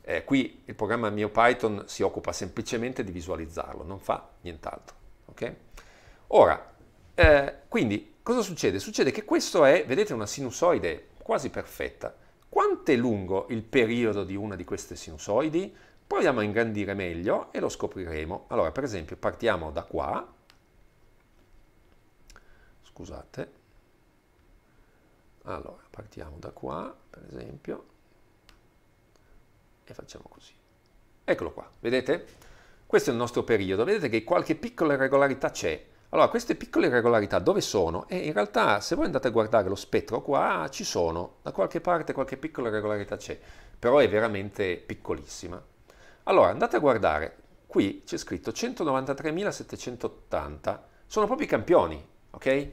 Eh, qui il programma mio Python si occupa semplicemente di visualizzarlo, non fa nient'altro. Okay? Ora, eh, quindi cosa succede? Succede che questo è, vedete, una sinusoide quasi perfetta. Quanto è lungo il periodo di una di queste sinusoidi? Proviamo a ingrandire meglio e lo scopriremo. Allora, per esempio, partiamo da qua scusate, allora partiamo da qua per esempio e facciamo così. Eccolo qua, vedete? Questo è il nostro periodo, vedete che qualche piccola irregolarità c'è. Allora, queste piccole irregolarità dove sono? E eh, in realtà, se voi andate a guardare lo spettro qua, ci sono, da qualche parte qualche piccola irregolarità c'è, però è veramente piccolissima. Allora, andate a guardare, qui c'è scritto 193.780, sono proprio i campioni, ok?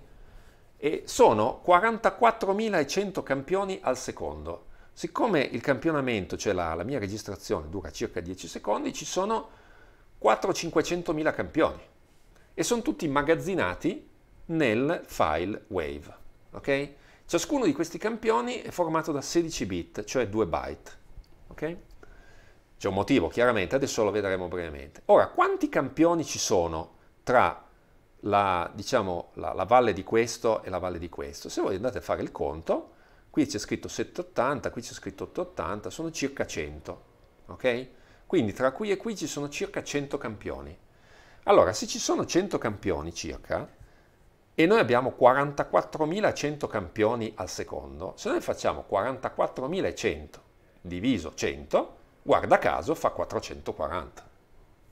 e sono 44.100 campioni al secondo. Siccome il campionamento, cioè la, la mia registrazione, dura circa 10 secondi, ci sono 4-500.000 campioni e sono tutti immagazzinati nel file Wave. Okay? Ciascuno di questi campioni è formato da 16 bit, cioè 2 byte. Okay? C'è un motivo, chiaramente, adesso lo vedremo brevemente. Ora, quanti campioni ci sono tra la, diciamo, la, la valle di questo e la valle di questo. Se voi andate a fare il conto, qui c'è scritto 780, qui c'è scritto 880, sono circa 100, ok? Quindi tra qui e qui ci sono circa 100 campioni. Allora, se ci sono 100 campioni circa, e noi abbiamo 44.100 campioni al secondo, se noi facciamo 44.100 diviso 100, guarda caso fa 440,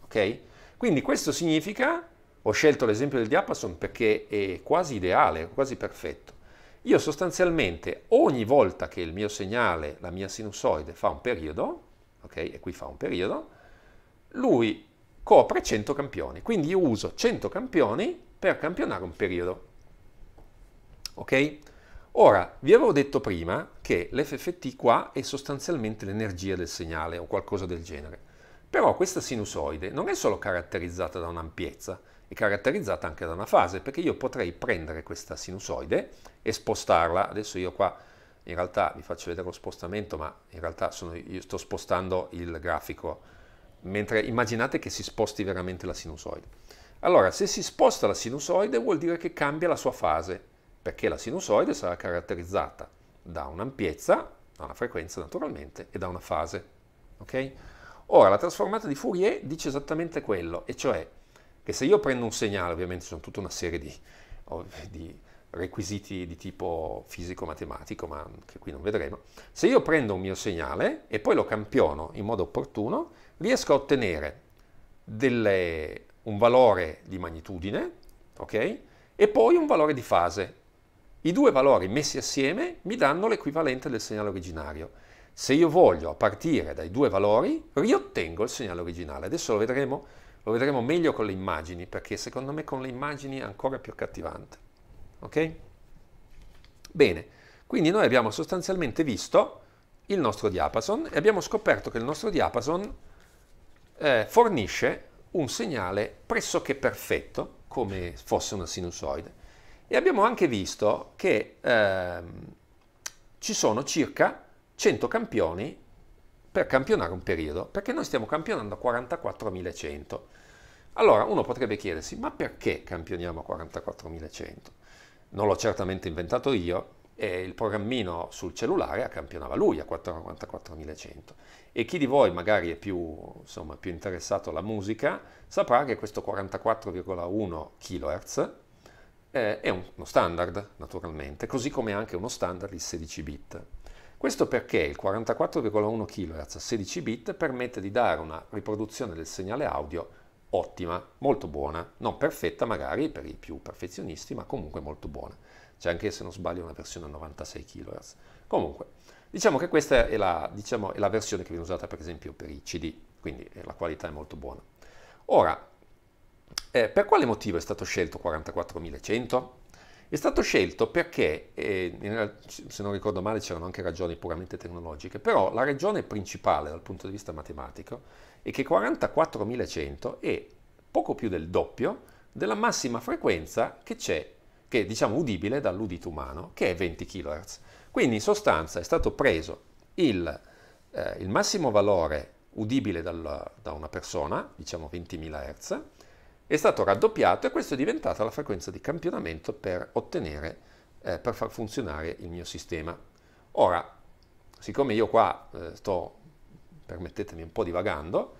ok? Quindi questo significa ho scelto l'esempio del diapason perché è quasi ideale, quasi perfetto. Io sostanzialmente ogni volta che il mio segnale, la mia sinusoide, fa un periodo, ok, e qui fa un periodo, lui copre 100 campioni. Quindi io uso 100 campioni per campionare un periodo. Ok? Ora, vi avevo detto prima che l'FFT qua è sostanzialmente l'energia del segnale o qualcosa del genere. Però questa sinusoide non è solo caratterizzata da un'ampiezza, è caratterizzata anche da una fase, perché io potrei prendere questa sinusoide e spostarla, adesso io qua in realtà vi faccio vedere lo spostamento, ma in realtà sono, io sto spostando il grafico, mentre immaginate che si sposti veramente la sinusoide. Allora, se si sposta la sinusoide vuol dire che cambia la sua fase, perché la sinusoide sarà caratterizzata da un'ampiezza, da una frequenza naturalmente, e da una fase. Okay? Ora, la trasformata di Fourier dice esattamente quello, e cioè che se io prendo un segnale, ovviamente sono tutta una serie di, oh, di requisiti di tipo fisico-matematico, ma che qui non vedremo, se io prendo un mio segnale e poi lo campiono in modo opportuno, riesco a ottenere delle, un valore di magnitudine, ok? E poi un valore di fase. I due valori messi assieme mi danno l'equivalente del segnale originario. Se io voglio, a partire dai due valori, riottengo il segnale originale. Adesso lo vedremo lo vedremo meglio con le immagini, perché secondo me con le immagini è ancora più accattivante. Ok? Bene, quindi noi abbiamo sostanzialmente visto il nostro diapason e abbiamo scoperto che il nostro diapason eh, fornisce un segnale pressoché perfetto, come fosse una sinusoide. E abbiamo anche visto che ehm, ci sono circa 100 campioni per campionare un periodo, perché noi stiamo campionando a 44.100. Allora uno potrebbe chiedersi, ma perché campioniamo a 44.100? Non l'ho certamente inventato io, e il programmino sul cellulare campionava lui a 44.100 e chi di voi magari è più, insomma, più interessato alla musica saprà che questo 44,1 kHz eh, è uno standard naturalmente, così come anche uno standard di 16 bit. Questo perché il 44,1 kHz 16 bit permette di dare una riproduzione del segnale audio ottima, molto buona, non perfetta magari per i più perfezionisti, ma comunque molto buona. C'è anche se non sbaglio una versione a 96 kHz. Comunque, diciamo che questa è la, diciamo, è la versione che viene usata per esempio per i CD, quindi eh, la qualità è molto buona. Ora, eh, per quale motivo è stato scelto 44100? È stato scelto perché, eh, se non ricordo male, c'erano anche ragioni puramente tecnologiche, però la ragione principale dal punto di vista matematico è che 44.100 è poco più del doppio della massima frequenza che c'è, che è diciamo udibile dall'udito umano, che è 20 kHz. Quindi in sostanza è stato preso il, eh, il massimo valore udibile dal, da una persona, diciamo 20.000 Hz, è stato raddoppiato e questa è diventata la frequenza di campionamento per ottenere, eh, per far funzionare il mio sistema. Ora, siccome io qua eh, sto, permettetemi un po' divagando,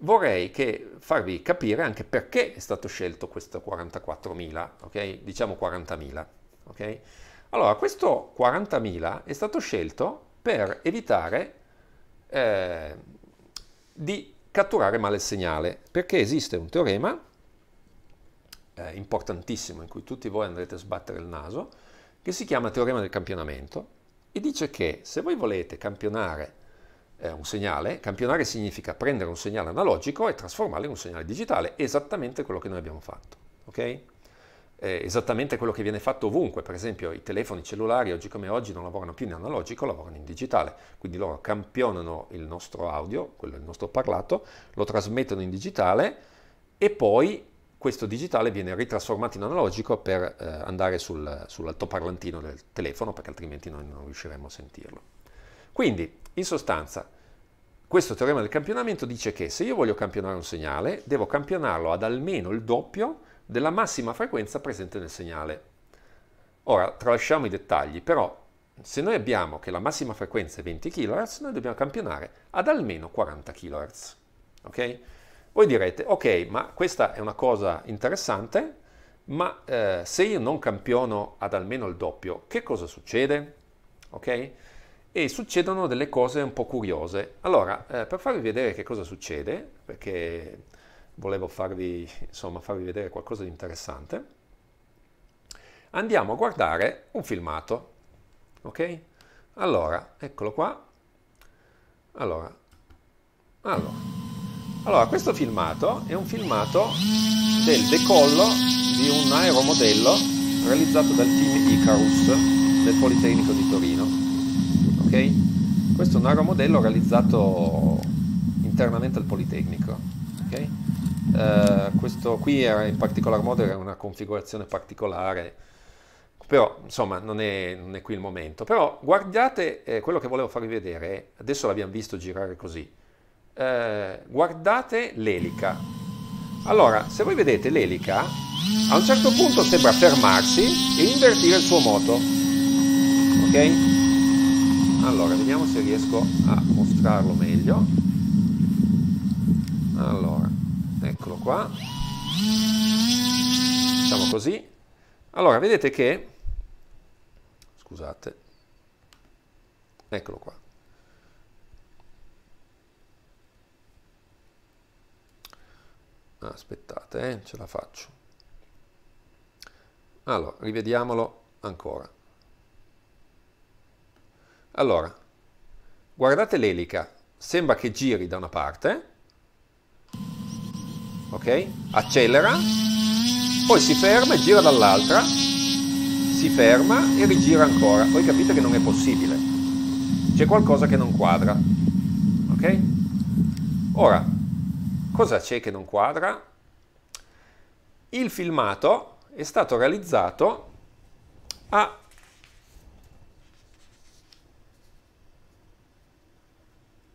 vorrei che, farvi capire anche perché è stato scelto questo 44.000, ok? Diciamo 40.000, ok? Allora, questo 40.000 è stato scelto per evitare eh, di catturare male il segnale, perché esiste un teorema eh, importantissimo in cui tutti voi andrete a sbattere il naso, che si chiama teorema del campionamento e dice che se voi volete campionare eh, un segnale, campionare significa prendere un segnale analogico e trasformarlo in un segnale digitale, esattamente quello che noi abbiamo fatto, ok? Eh, esattamente quello che viene fatto ovunque, per esempio i telefoni cellulari oggi come oggi non lavorano più in analogico, lavorano in digitale, quindi loro campionano il nostro audio, quello il nostro parlato, lo trasmettono in digitale e poi questo digitale viene ritrasformato in analogico per eh, andare sul, sull'altoparlantino del telefono perché altrimenti noi non riusciremo a sentirlo. Quindi, in sostanza, questo teorema del campionamento dice che se io voglio campionare un segnale, devo campionarlo ad almeno il doppio della massima frequenza presente nel segnale. Ora, tralasciamo i dettagli, però se noi abbiamo che la massima frequenza è 20 kHz, noi dobbiamo campionare ad almeno 40 kHz. Okay? Voi direte, ok, ma questa è una cosa interessante, ma eh, se io non campiono ad almeno il doppio, che cosa succede? Ok? E succedono delle cose un po' curiose. Allora, eh, per farvi vedere che cosa succede, perché volevo farvi, insomma, farvi vedere qualcosa di interessante, andiamo a guardare un filmato. Ok? Allora, eccolo qua. Allora, allora. Allora, questo filmato è un filmato del decollo di un aeromodello realizzato dal team Icarus del Politecnico di Torino. Okay? Questo è un aeromodello realizzato internamente al Politecnico. Okay? Uh, questo qui era in particolar modo era una configurazione particolare, però insomma non è, non è qui il momento. Però guardate eh, quello che volevo farvi vedere, adesso l'abbiamo visto girare così eh, guardate l'elica. Allora, se voi vedete l'elica, a un certo punto sembra fermarsi e invertire il suo moto. Ok? Allora, vediamo se riesco a mostrarlo meglio. Allora, eccolo qua. Facciamo così. Allora, vedete che... Scusate. Eccolo qua. Ah, aspettate eh, ce la faccio allora rivediamolo ancora allora guardate l'elica sembra che giri da una parte ok accelera poi si ferma e gira dall'altra si ferma e rigira ancora voi capite che non è possibile c'è qualcosa che non quadra ok ora Cosa c'è che non quadra? Il filmato è stato realizzato a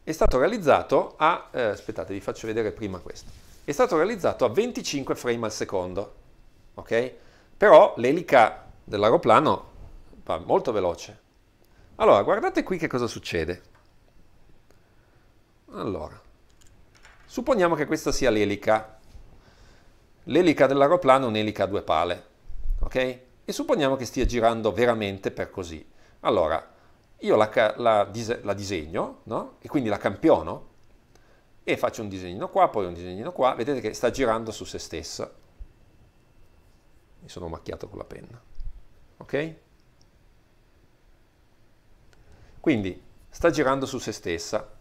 è stato realizzato a eh, aspettate vi faccio vedere prima questo è stato realizzato a 25 frame al secondo ok però l'elica dell'aeroplano va molto veloce allora guardate qui che cosa succede allora Supponiamo che questa sia l'elica. L'elica dell'aeroplano è un'elica a due pale, ok? E supponiamo che stia girando veramente per così. Allora, io la, la, la disegno, no? E quindi la campiono e faccio un disegnino qua, poi un disegnino qua. Vedete che sta girando su se stessa. Mi sono macchiato con la penna, ok? Quindi sta girando su se stessa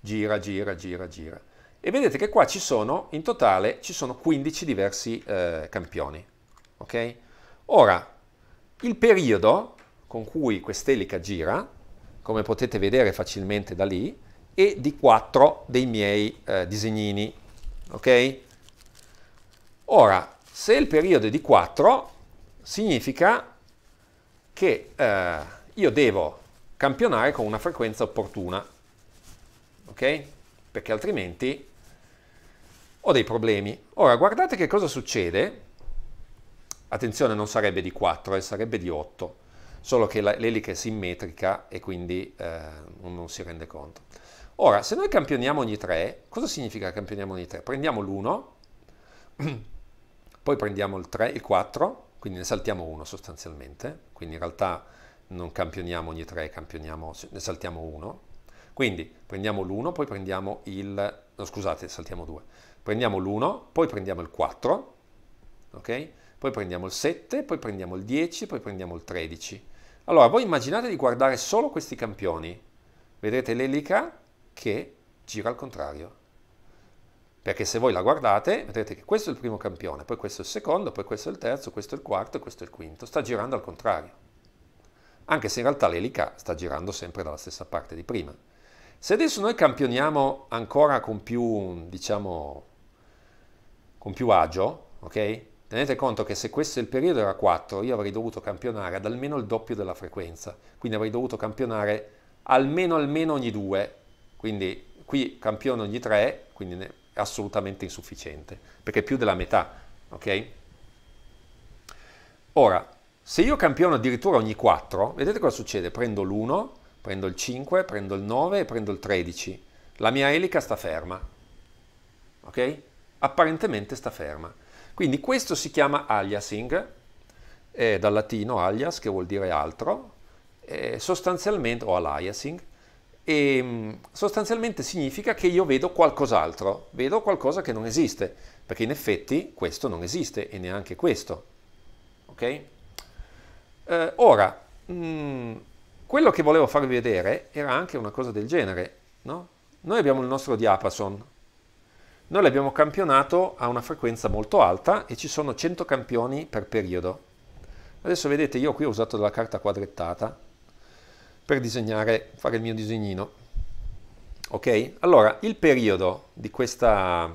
gira, gira, gira, gira. E vedete che qua ci sono, in totale, ci sono 15 diversi eh, campioni. Ok? Ora, il periodo con cui quest'elica gira, come potete vedere facilmente da lì, è di 4 dei miei eh, disegnini. Ok? Ora, se il periodo è di 4, significa che eh, io devo campionare con una frequenza opportuna ok? Perché altrimenti ho dei problemi. Ora, guardate che cosa succede. Attenzione, non sarebbe di 4, eh, sarebbe di 8, solo che l'elica è simmetrica e quindi eh, non si rende conto. Ora, se noi campioniamo ogni 3, cosa significa campioniamo ogni 3? Prendiamo l'1, poi prendiamo il 3, il 4, quindi ne saltiamo 1 sostanzialmente, quindi in realtà non campioniamo ogni 3, ne saltiamo 1, quindi prendiamo l'1, poi prendiamo il... No, scusate, saltiamo 2. Prendiamo l'1, poi prendiamo il 4, ok? Poi prendiamo il 7, poi prendiamo il 10, poi prendiamo il 13. Allora, voi immaginate di guardare solo questi campioni. Vedrete l'elica che gira al contrario. Perché se voi la guardate, vedrete che questo è il primo campione, poi questo è il secondo, poi questo è il terzo, questo è il quarto e questo è il quinto. Sta girando al contrario. Anche se in realtà l'elica sta girando sempre dalla stessa parte di prima. Se adesso noi campioniamo ancora con più, diciamo, con più agio, ok? Tenete conto che se questo il periodo era 4, io avrei dovuto campionare ad almeno il doppio della frequenza, quindi avrei dovuto campionare almeno almeno ogni 2, quindi qui campiono ogni 3, quindi è assolutamente insufficiente, perché è più della metà, ok? Ora, se io campiono addirittura ogni 4, vedete cosa succede? Prendo l'1, prendo il 5, prendo il 9 e prendo il 13. La mia elica sta ferma, ok? Apparentemente sta ferma. Quindi questo si chiama aliasing, eh, dal latino alias che vuol dire altro, sostanzialmente, o aliasing, e mm, sostanzialmente significa che io vedo qualcos'altro, vedo qualcosa che non esiste, perché in effetti questo non esiste e neanche questo. Ok? Eh, ora, mh, mm, quello che volevo farvi vedere era anche una cosa del genere, no? Noi abbiamo il nostro diapason, noi l'abbiamo campionato a una frequenza molto alta e ci sono 100 campioni per periodo. Adesso vedete io qui ho usato della carta quadrettata per disegnare, fare il mio disegnino. Ok? Allora, il periodo di questa,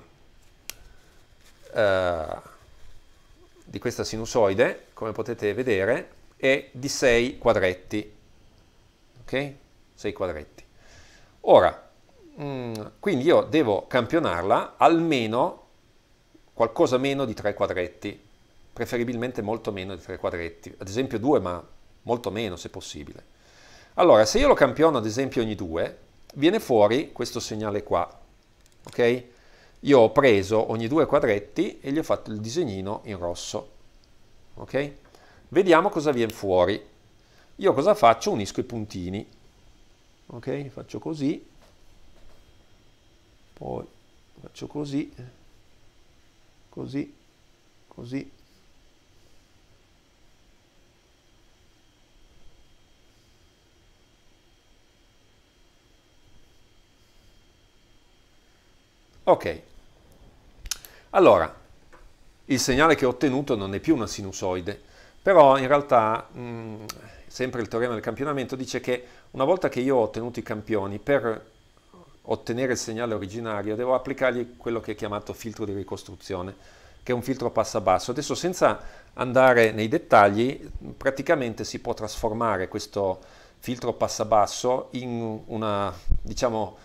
uh, di questa sinusoide, come potete vedere, è di 6 quadretti ok? 6 quadretti. Ora, mm, quindi io devo campionarla almeno qualcosa meno di 3 quadretti, preferibilmente molto meno di 3 quadretti, ad esempio 2 ma molto meno se possibile. Allora, se io lo campiono ad esempio ogni 2, viene fuori questo segnale qua, ok? Io ho preso ogni due quadretti e gli ho fatto il disegnino in rosso, ok? Vediamo cosa viene fuori io cosa faccio? Unisco i puntini. Ok? Faccio così, poi faccio così, così, così. Ok, allora il segnale che ho ottenuto non è più una sinusoide, però in realtà mh, mm, sempre il teorema del campionamento, dice che una volta che io ho ottenuto i campioni, per ottenere il segnale originario devo applicargli quello che è chiamato filtro di ricostruzione, che è un filtro passa basso. Adesso senza andare nei dettagli, praticamente si può trasformare questo filtro passa basso in una, diciamo,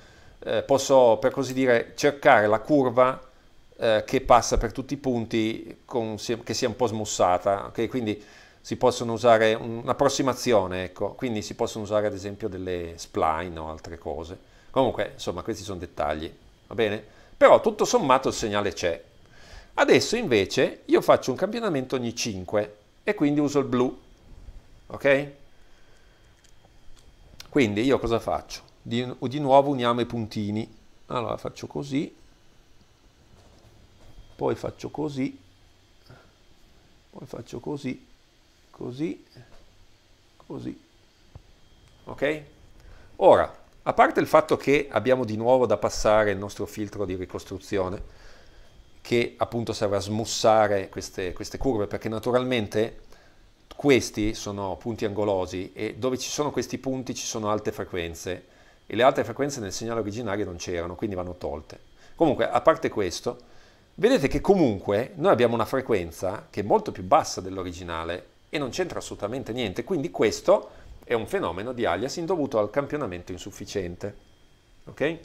eh, posso per così dire cercare la curva eh, che passa per tutti i punti con, che sia un po' smussata, okay? quindi si possono usare un'approssimazione, ecco, quindi si possono usare ad esempio delle spline o altre cose. Comunque, insomma, questi sono dettagli, va bene? Però tutto sommato il segnale c'è. Adesso invece io faccio un campionamento ogni 5 e quindi uso il blu, ok? Quindi io cosa faccio? Di, di nuovo uniamo i puntini. Allora faccio così, poi faccio così, poi faccio così così, così. Ok? Ora, a parte il fatto che abbiamo di nuovo da passare il nostro filtro di ricostruzione, che appunto serve a smussare queste, queste curve, perché naturalmente questi sono punti angolosi e dove ci sono questi punti ci sono alte frequenze e le alte frequenze nel segnale originario non c'erano, quindi vanno tolte. Comunque, a parte questo, vedete che comunque noi abbiamo una frequenza che è molto più bassa dell'originale e non c'entra assolutamente niente. Quindi questo è un fenomeno di aliasing dovuto al campionamento insufficiente. Ok?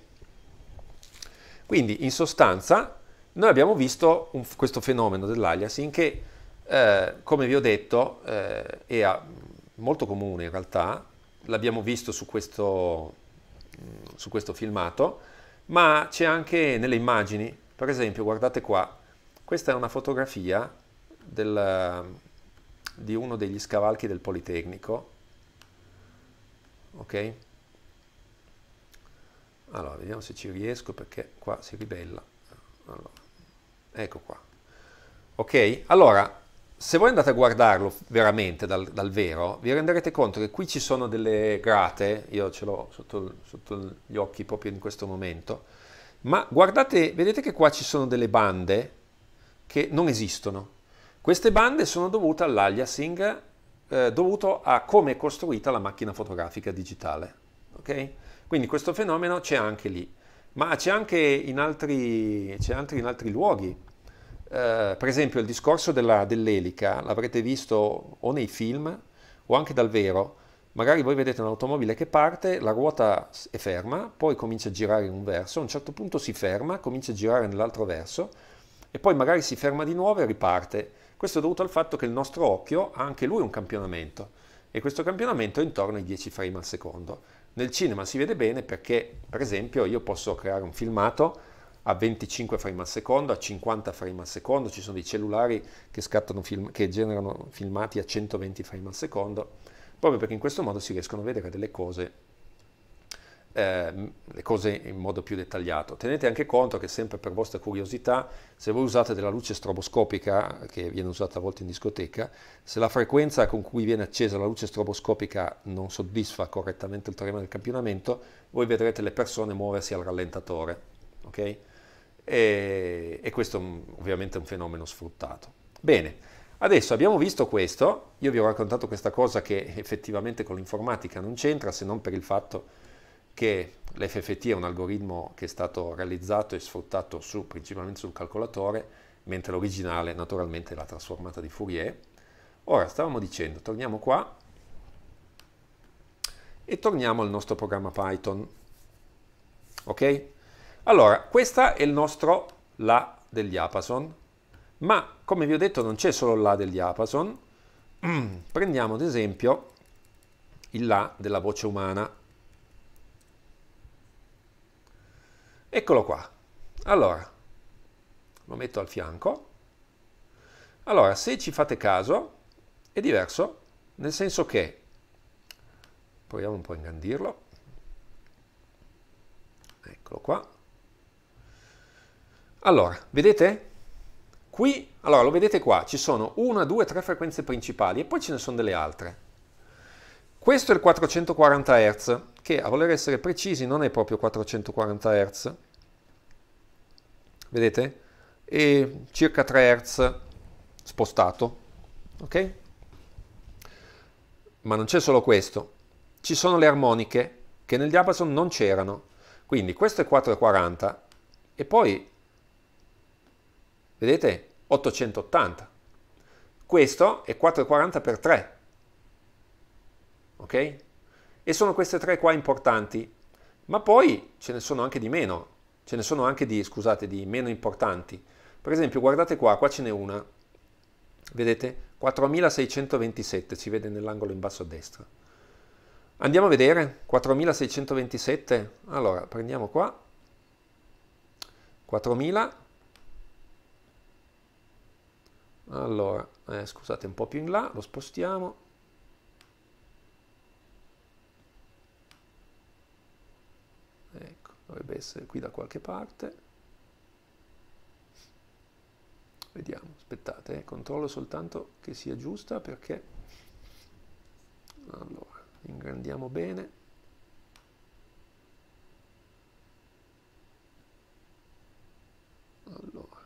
Quindi in sostanza noi abbiamo visto un, questo fenomeno dell'aliasing che, eh, come vi ho detto, eh, è ah, molto comune in realtà, l'abbiamo visto su questo, mm, su questo filmato, ma c'è anche nelle immagini. Per esempio, guardate qua, questa è una fotografia del, di uno degli scavalchi del Politecnico. Ok? Allora, vediamo se ci riesco perché qua si ribella. Allora, ecco qua. Ok? Allora, se voi andate a guardarlo veramente dal, dal, vero, vi renderete conto che qui ci sono delle grate, io ce l'ho sotto, sotto, gli occhi proprio in questo momento, ma guardate, vedete che qua ci sono delle bande che non esistono. Queste bande sono dovute all'aliasing eh, dovuto a come è costruita la macchina fotografica digitale. Okay? Quindi questo fenomeno c'è anche lì, ma c'è anche in altri, anche in altri luoghi. Eh, per esempio il discorso dell'elica l'avrete visto o nei film o anche dal vero. Magari voi vedete un'automobile che parte, la ruota è ferma, poi comincia a girare in un verso, a un certo punto si ferma, comincia a girare nell'altro verso e poi magari si ferma di nuovo e riparte. Questo è dovuto al fatto che il nostro occhio ha anche lui un campionamento e questo campionamento è intorno ai 10 frame al secondo. Nel cinema si vede bene perché, per esempio, io posso creare un filmato a 25 frame al secondo, a 50 frame al secondo, ci sono dei cellulari che, film, che generano filmati a 120 frame al secondo, proprio perché in questo modo si riescono a vedere delle cose Ehm, le cose in modo più dettagliato. Tenete anche conto che sempre per vostra curiosità, se voi usate della luce stroboscopica, che viene usata a volte in discoteca, se la frequenza con cui viene accesa la luce stroboscopica non soddisfa correttamente il teorema del campionamento, voi vedrete le persone muoversi al rallentatore. Okay? E, e questo ovviamente è un fenomeno sfruttato. Bene. Adesso abbiamo visto questo, io vi ho raccontato questa cosa che effettivamente con l'informatica non c'entra se non per il fatto che che l'FFT è un algoritmo che è stato realizzato e sfruttato su, principalmente sul calcolatore, mentre l'originale naturalmente l'ha trasformata di Fourier. Ora stavamo dicendo, torniamo qua e torniamo al nostro programma Python. Ok? Allora, questa è il nostro la del Apason, ma come vi ho detto non c'è solo la del Apason. Mm, prendiamo ad esempio il la della voce umana Eccolo qua. Allora, lo metto al fianco. Allora, se ci fate caso, è diverso, nel senso che, proviamo un po' a ingrandirlo, eccolo qua. Allora, vedete? Qui, allora lo vedete qua, ci sono una, due, tre frequenze principali e poi ce ne sono delle altre. Questo è il 440 Hz, che a voler essere precisi non è proprio 440 Hz, vedete? È circa 3 Hz spostato, ok? Ma non c'è solo questo, ci sono le armoniche che nel diapason non c'erano, quindi questo è 440 e poi, vedete, 880. Questo è 440 x 3, ok? E sono queste tre qua importanti, ma poi ce ne sono anche di meno, ce ne sono anche di, scusate, di meno importanti. Per esempio, guardate qua, qua ce n'è una, vedete? 4627, si vede nell'angolo in basso a destra. Andiamo a vedere, 4627, allora prendiamo qua, 4000, allora, eh, scusate, un po' più in là, lo spostiamo, dovrebbe essere qui da qualche parte. Vediamo, aspettate, eh. controllo soltanto che sia giusta perché... Allora, ingrandiamo bene. Allora.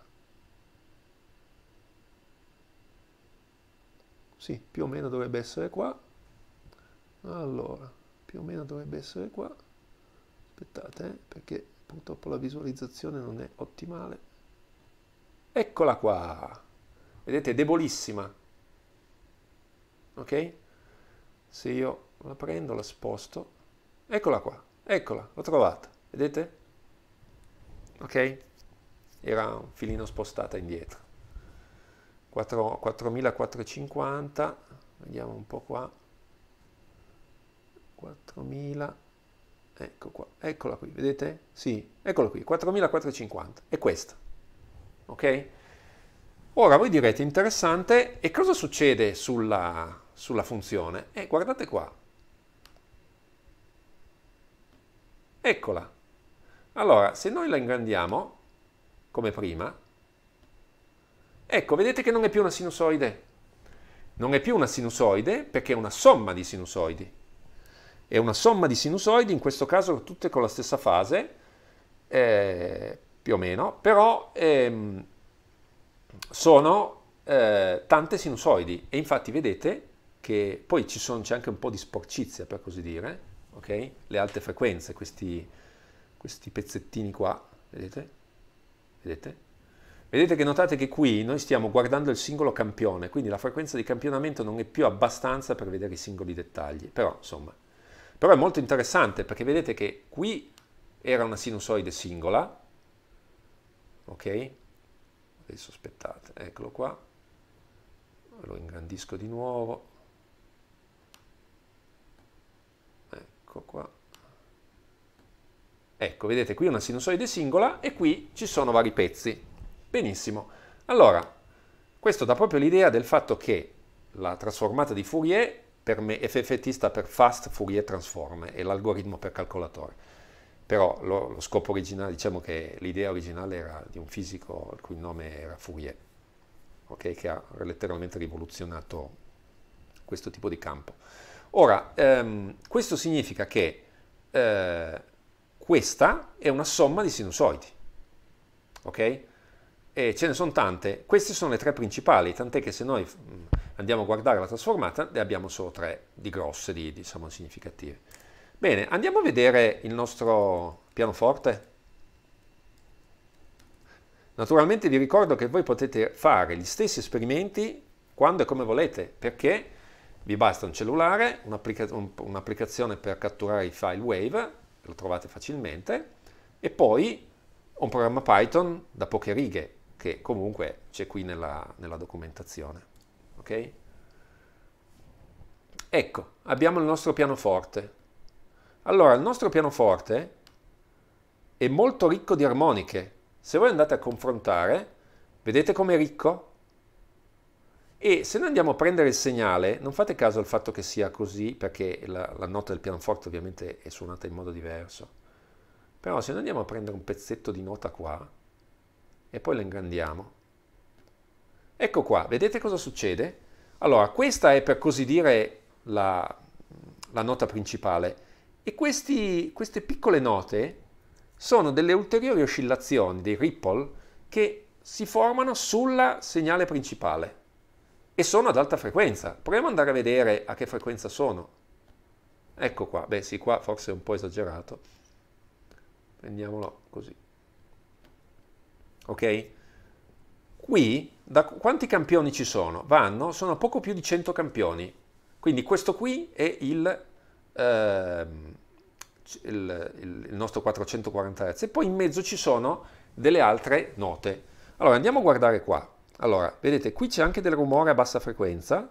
Sì, più o meno dovrebbe essere qua. Allora, più o meno dovrebbe essere qua aspettate eh, perché purtroppo la visualizzazione non è ottimale eccola qua vedete è debolissima ok se io la prendo la sposto eccola qua eccola l'ho trovata vedete ok era un filino spostata indietro 4, 4450 vediamo un po' qua 4000 ecco qua, eccola qui, vedete? Sì, eccola qui, 4450, è questa, ok? Ora voi direte interessante, e cosa succede sulla, sulla funzione? eh, guardate qua, eccola. Allora, se noi la ingrandiamo, come prima, ecco, vedete che non è più una sinusoide. Non è più una sinusoide perché è una somma di sinusoidi è una somma di sinusoidi, in questo caso tutte con la stessa fase, eh, più o meno, però ehm, sono eh, tante sinusoidi e infatti vedete che poi sono, c'è anche un po' di sporcizia per così dire, okay? le alte frequenze, questi, questi pezzettini qua, vedete? Vedete? Vedete che notate che qui noi stiamo guardando il singolo campione, quindi la frequenza di campionamento non è più abbastanza per vedere i singoli dettagli, però insomma però è molto interessante perché vedete che qui era una sinusoide singola, ok? Adesso aspettate, eccolo qua, lo ingrandisco di nuovo, ecco qua. Ecco, vedete qui una sinusoide singola e qui ci sono vari pezzi. Benissimo. Allora, questo dà proprio l'idea del fatto che la trasformata di Fourier per me FFT sta per Fast Fourier Transform, è l'algoritmo per calcolatore. Però lo, lo scopo originale, diciamo che l'idea originale era di un fisico il cui nome era Fourier, okay, che ha letteralmente rivoluzionato questo tipo di campo. Ora, ehm, questo significa che eh, questa è una somma di sinusoidi, ok? E ce ne sono tante, queste sono le tre principali, tant'è che se noi Andiamo a guardare la trasformata, ne abbiamo solo tre di grosse, di, diciamo significative. Bene, andiamo a vedere il nostro pianoforte. Naturalmente vi ricordo che voi potete fare gli stessi esperimenti quando e come volete, perché vi basta un cellulare, un'applicazione un, un per catturare i file Wave, lo trovate facilmente, e poi un programma Python da poche righe, che comunque c'è qui nella, nella documentazione ok? Ecco, abbiamo il nostro pianoforte. Allora, il nostro pianoforte è molto ricco di armoniche. Se voi andate a confrontare, vedete com'è ricco? E se noi andiamo a prendere il segnale, non fate caso al fatto che sia così, perché la, la nota del pianoforte ovviamente è suonata in modo diverso. Però se noi andiamo a prendere un pezzetto di nota qua e poi la ingrandiamo, Ecco qua, vedete cosa succede? Allora, questa è per così dire la, la nota principale e questi, queste piccole note sono delle ulteriori oscillazioni, dei ripple, che si formano sulla segnale principale e sono ad alta frequenza. Proviamo ad andare a vedere a che frequenza sono. Ecco qua, beh sì, qua forse è un po' esagerato. Prendiamolo così. Ok? Qui da quanti campioni ci sono? Vanno, sono poco più di 100 campioni. Quindi questo qui è il, eh, il, il nostro 440 Hz. E poi in mezzo ci sono delle altre note. Allora andiamo a guardare qua. Allora, vedete, qui c'è anche del rumore a bassa frequenza.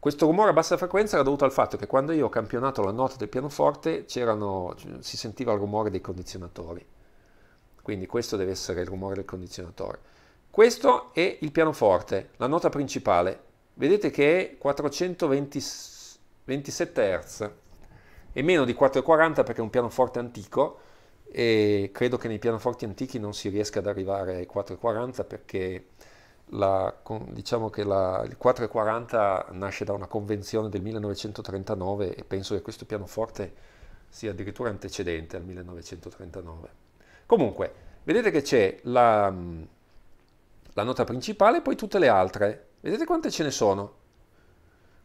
Questo rumore a bassa frequenza era dovuto al fatto che quando io ho campionato la nota del pianoforte si sentiva il rumore dei condizionatori. Quindi questo deve essere il rumore del condizionatore. Questo è il pianoforte, la nota principale. Vedete che è 427 Hz e meno di 440 perché è un pianoforte antico e credo che nei pianoforti antichi non si riesca ad arrivare ai 440 perché la, diciamo che la, il 440 nasce da una convenzione del 1939 e penso che questo pianoforte sia addirittura antecedente al 1939. Comunque, vedete che c'è la la nota principale e poi tutte le altre. Vedete quante ce ne sono?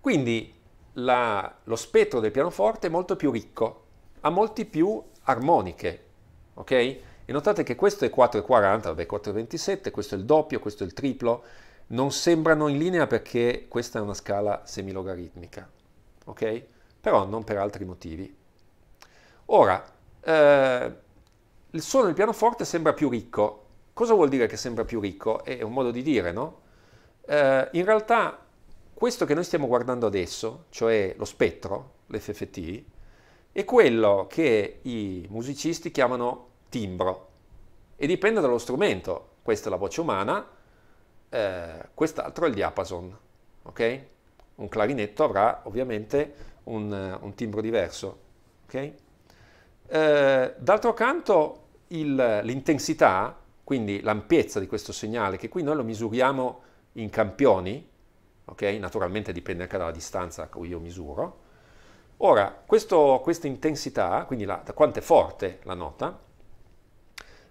Quindi la, lo spettro del pianoforte è molto più ricco, ha molti più armoniche, ok? E notate che questo è 4,40, vabbè 4,27, questo è il doppio, questo è il triplo, non sembrano in linea perché questa è una scala semilogaritmica, ok? Però non per altri motivi. Ora, eh, il suono del pianoforte sembra più ricco, Cosa vuol dire che sembra più ricco? È un modo di dire, no? Eh, in realtà questo che noi stiamo guardando adesso, cioè lo spettro, l'FFT, è quello che i musicisti chiamano timbro e dipende dallo strumento. Questa è la voce umana, eh, quest'altro è il diapason, ok? Un clarinetto avrà ovviamente un, un timbro diverso, ok? Eh, d'altro canto il, l'intensità quindi l'ampiezza di questo segnale, che qui noi lo misuriamo in campioni, okay? naturalmente dipende anche dalla distanza a cui io misuro, Ora, questo, questa intensità, quindi la, da quanto è forte la nota,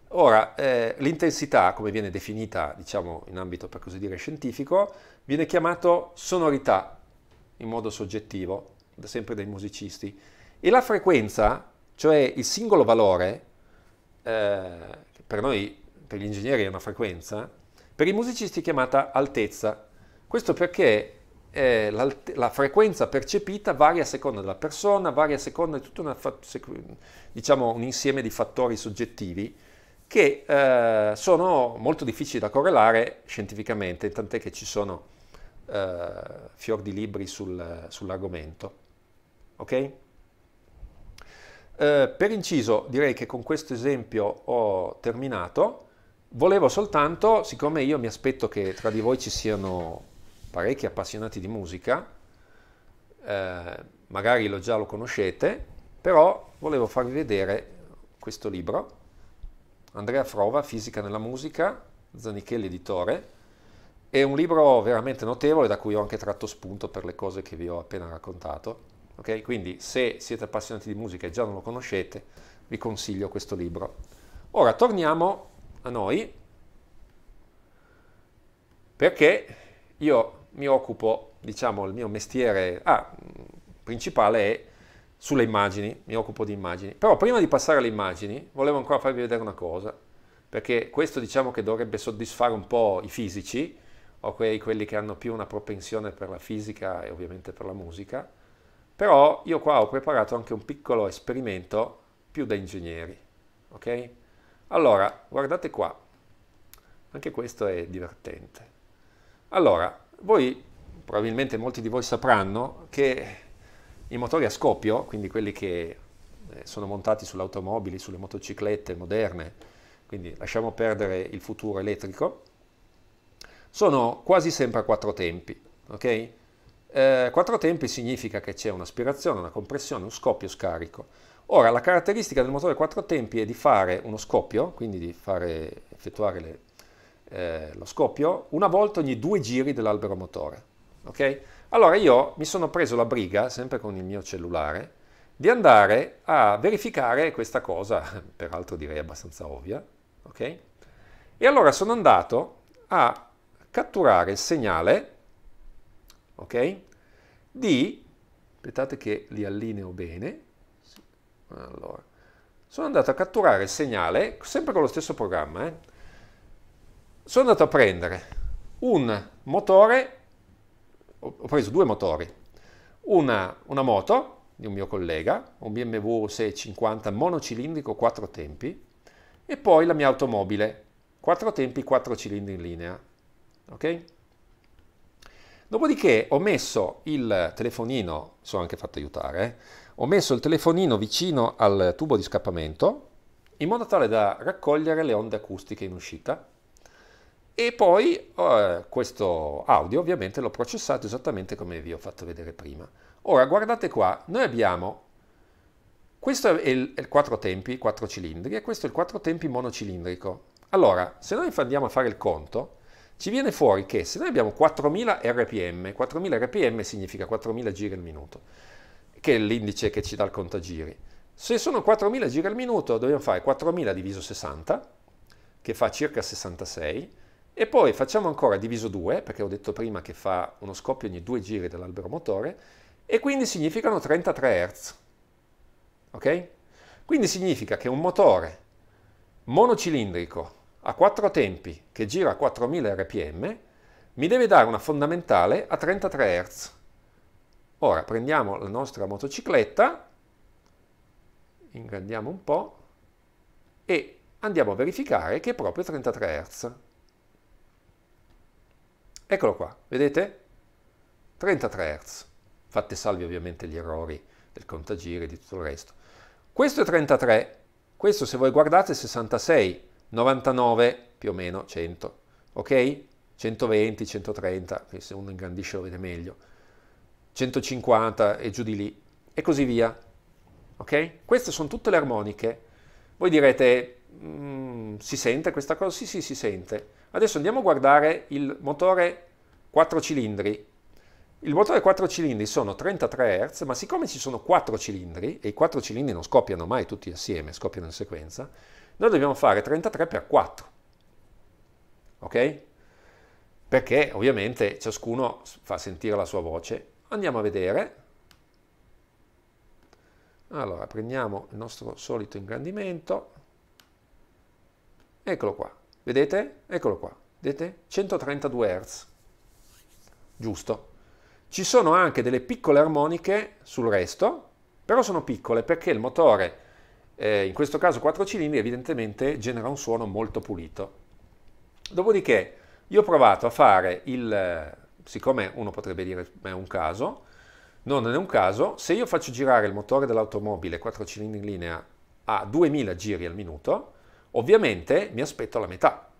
ora eh, l'intensità, come viene definita diciamo, in ambito per così dire scientifico, viene chiamato sonorità in modo soggettivo, sempre dai musicisti, e la frequenza, cioè il singolo valore, eh, per noi per gli ingegneri è una frequenza, per i musicisti è chiamata altezza. Questo perché eh, la frequenza percepita varia a seconda della persona, varia a seconda di tutto diciamo, un insieme di fattori soggettivi che eh, sono molto difficili da correlare scientificamente, tant'è che ci sono eh, fior di libri sul, sull'argomento. Ok? Eh, per inciso direi che con questo esempio ho terminato. Volevo soltanto, siccome io mi aspetto che tra di voi ci siano parecchi appassionati di musica, eh, magari lo già lo conoscete, però volevo farvi vedere questo libro, Andrea Frova, Fisica nella musica, Zanichelli editore, è un libro veramente notevole da cui ho anche tratto spunto per le cose che vi ho appena raccontato. Okay? Quindi se siete appassionati di musica e già non lo conoscete, vi consiglio questo libro. Ora torniamo a noi, perché io mi occupo, diciamo, il mio mestiere ah, principale è sulle immagini, mi occupo di immagini. Però prima di passare alle immagini, volevo ancora farvi vedere una cosa, perché questo diciamo che dovrebbe soddisfare un po' i fisici, o quei, quelli che hanno più una propensione per la fisica e ovviamente per la musica, però io qua ho preparato anche un piccolo esperimento più da ingegneri, ok? Allora, guardate qua, anche questo è divertente. Allora, voi, probabilmente molti di voi sapranno che i motori a scoppio, quindi quelli che eh, sono montati sulle automobili, sulle motociclette moderne, quindi lasciamo perdere il futuro elettrico, sono quasi sempre a quattro tempi, ok? Eh, quattro tempi significa che c'è un'aspirazione, una compressione, un scoppio, scarico. Ora, la caratteristica del motore quattro tempi è di fare uno scoppio, quindi di fare, effettuare le, eh, lo scoppio, una volta ogni due giri dell'albero motore. Okay? Allora io mi sono preso la briga, sempre con il mio cellulare, di andare a verificare questa cosa, peraltro direi abbastanza ovvia, okay? E allora sono andato a catturare il segnale, okay, Di, aspettate che li allineo bene, allora, sono andato a catturare il segnale, sempre con lo stesso programma, eh. sono andato a prendere un motore, ho preso due motori, una, una moto di un mio collega, un BMW 650 monocilindrico 4 tempi, e poi la mia automobile, 4 tempi 4 cilindri in linea. Ok? Dopodiché ho messo il telefonino, sono anche fatto aiutare, eh, ho messo il telefonino vicino al tubo di scappamento in modo tale da raccogliere le onde acustiche in uscita e poi eh, questo audio ovviamente l'ho processato esattamente come vi ho fatto vedere prima. Ora guardate qua, noi abbiamo questo è il, è il quattro tempi, quattro cilindri e questo è il quattro tempi monocilindrico. Allora, se noi andiamo a fare il conto, ci viene fuori che se noi abbiamo 4000 rpm, 4000 rpm significa 4000 giri al minuto che è l'indice che ci dà il contagiri. Se sono 4.000 giri al minuto, dobbiamo fare 4.000 diviso 60, che fa circa 66, e poi facciamo ancora diviso 2, perché ho detto prima che fa uno scoppio ogni due giri dell'albero motore, e quindi significano 33 Hz. Ok? Quindi significa che un motore monocilindrico a 4 tempi che gira a 4000 rpm mi deve dare una fondamentale a 33 Hz. Ora prendiamo la nostra motocicletta, ingrandiamo un po' e andiamo a verificare che è proprio 33 Hz. Eccolo qua, vedete? 33 Hz. Fate salvi ovviamente gli errori del contagiri e di tutto il resto. Questo è 33, questo se voi guardate è 66, 99 più o meno 100, ok? 120, 130, se uno ingrandisce lo vede meglio. 150 e giù di lì, e così via. Ok? Queste sono tutte le armoniche. Voi direte, mm, si sente questa cosa? Sì, sì, si sente. Adesso andiamo a guardare il motore 4 cilindri. Il motore 4 cilindri sono 33 Hz, ma siccome ci sono 4 cilindri, e i 4 cilindri non scoppiano mai tutti assieme, scoppiano in sequenza, noi dobbiamo fare 33 x 4. Ok? Perché ovviamente ciascuno fa sentire la sua voce Andiamo a vedere. Allora, prendiamo il nostro solito ingrandimento. Eccolo qua. Vedete? Eccolo qua. Vedete? 132 Hz. Giusto. Ci sono anche delle piccole armoniche sul resto, però sono piccole perché il motore, eh, in questo caso 4 cilindri, evidentemente genera un suono molto pulito. Dopodiché io ho provato a fare il siccome uno potrebbe dire è un caso, no, non è un caso, se io faccio girare il motore dell'automobile 4 cilindri in linea a 2000 giri al minuto, ovviamente mi aspetto la metà,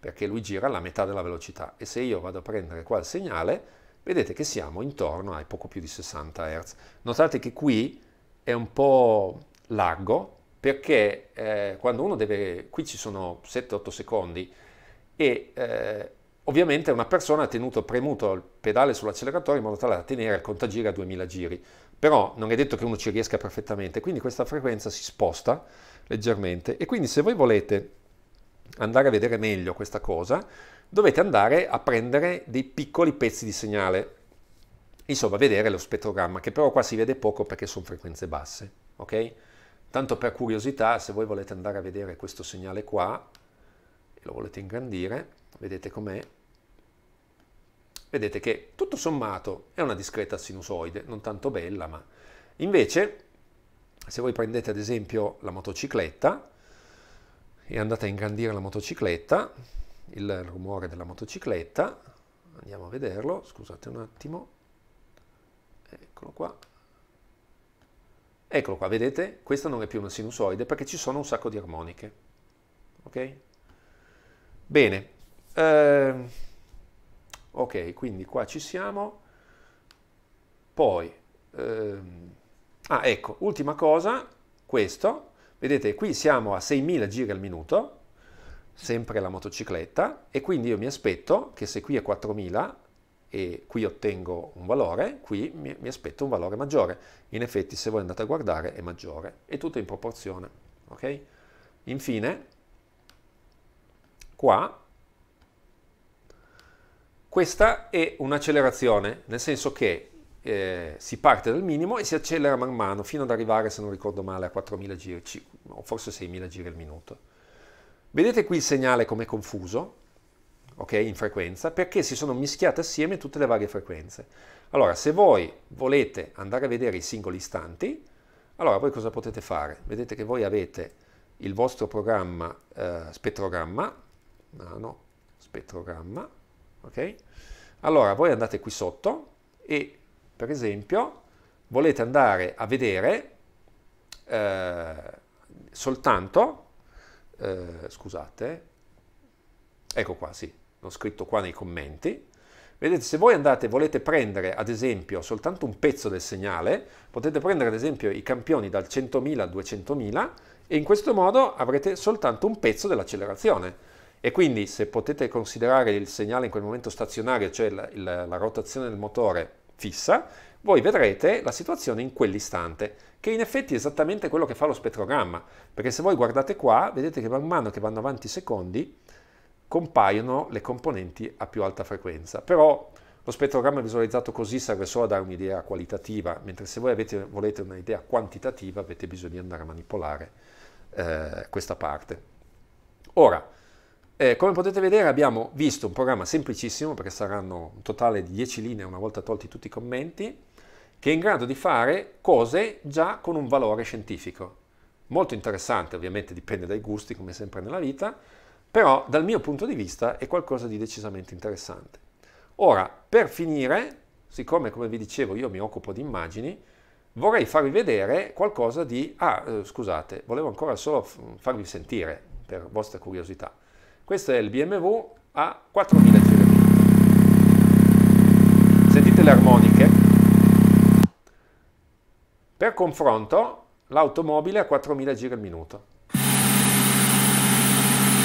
perché lui gira alla metà della velocità e se io vado a prendere qua il segnale, vedete che siamo intorno ai poco più di 60 Hz. Notate che qui è un po' largo perché eh, quando uno deve, qui ci sono 7-8 secondi e eh, Ovviamente una persona ha tenuto premuto il pedale sull'acceleratore in modo tale da tenere il contaggiri a 2000 giri, però non è detto che uno ci riesca perfettamente, quindi questa frequenza si sposta leggermente e quindi se voi volete andare a vedere meglio questa cosa, dovete andare a prendere dei piccoli pezzi di segnale, insomma vedere lo spettrogramma, che però qua si vede poco perché sono frequenze basse, ok? Tanto per curiosità, se voi volete andare a vedere questo segnale qua, e lo volete ingrandire, vedete com'è, vedete che tutto sommato è una discreta sinusoide, non tanto bella, ma invece se voi prendete ad esempio la motocicletta e andate a ingrandire la motocicletta, il rumore della motocicletta, andiamo a vederlo, scusate un attimo, eccolo qua, eccolo qua, vedete? Questa non è più una sinusoide perché ci sono un sacco di armoniche, ok? Bene, eh, Ok, quindi qua ci siamo. Poi, ehm, ah ecco, ultima cosa, questo. Vedete, qui siamo a 6000 giri al minuto, sempre la motocicletta, e quindi io mi aspetto che se qui è 4000 e qui ottengo un valore, qui mi, mi aspetto un valore maggiore. In effetti, se voi andate a guardare, è maggiore. È tutto in proporzione, ok? Infine, qua questa è un'accelerazione, nel senso che eh, si parte dal minimo e si accelera man mano fino ad arrivare, se non ricordo male, a 4.000 giri o forse 6.000 giri al minuto. Vedete qui il segnale com'è confuso, ok, in frequenza, perché si sono mischiate assieme tutte le varie frequenze. Allora, se voi volete andare a vedere i singoli istanti, allora voi cosa potete fare? Vedete che voi avete il vostro programma eh, spettrogramma, no, no, spettrogramma, ok? Allora voi andate qui sotto e per esempio volete andare a vedere eh, soltanto, eh, scusate, ecco qua, sì, l'ho scritto qua nei commenti, Vedete, se voi andate, volete prendere ad esempio soltanto un pezzo del segnale, potete prendere ad esempio i campioni dal 100.000 al 200.000 e in questo modo avrete soltanto un pezzo dell'accelerazione. E quindi se potete considerare il segnale in quel momento stazionario, cioè la, la, la rotazione del motore fissa, voi vedrete la situazione in quell'istante, che in effetti è esattamente quello che fa lo spettrogramma, perché se voi guardate qua, vedete che man mano che vanno avanti i secondi, compaiono le componenti a più alta frequenza. Però lo spettrogramma visualizzato così serve solo a dare un'idea qualitativa, mentre se voi avete, volete un'idea quantitativa avete bisogno di andare a manipolare eh, questa parte. Ora, eh, come potete vedere abbiamo visto un programma semplicissimo, perché saranno un totale di 10 linee una volta tolti tutti i commenti, che è in grado di fare cose già con un valore scientifico. Molto interessante, ovviamente dipende dai gusti, come sempre nella vita, però dal mio punto di vista è qualcosa di decisamente interessante. Ora, per finire, siccome come vi dicevo io mi occupo di immagini, vorrei farvi vedere qualcosa di... Ah, eh, scusate, volevo ancora solo farvi sentire, per vostra curiosità. Questo è il BMW a 4000 giri. Sentite le armoniche? Per confronto, l'automobile a 4000 giri al minuto.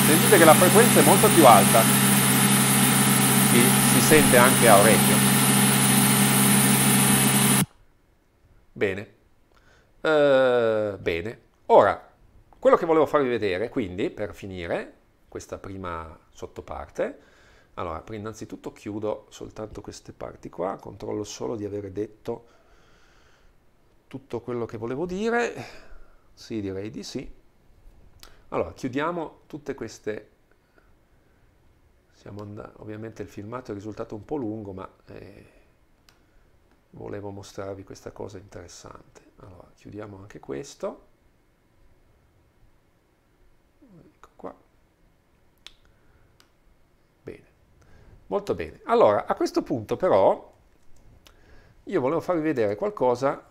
Sentite che la frequenza è molto più alta. e si sente anche a orecchio. Bene. Uh, bene. Ora, quello che volevo farvi vedere, quindi, per finire, questa prima sottoparte. Allora, innanzitutto chiudo soltanto queste parti qua, controllo solo di aver detto tutto quello che volevo dire. Sì, direi di sì. Allora, chiudiamo tutte queste... Andati... Ovviamente il filmato è risultato un po' lungo, ma eh, volevo mostrarvi questa cosa interessante. Allora, chiudiamo anche questo. Molto bene. Allora, a questo punto però io volevo farvi vedere qualcosa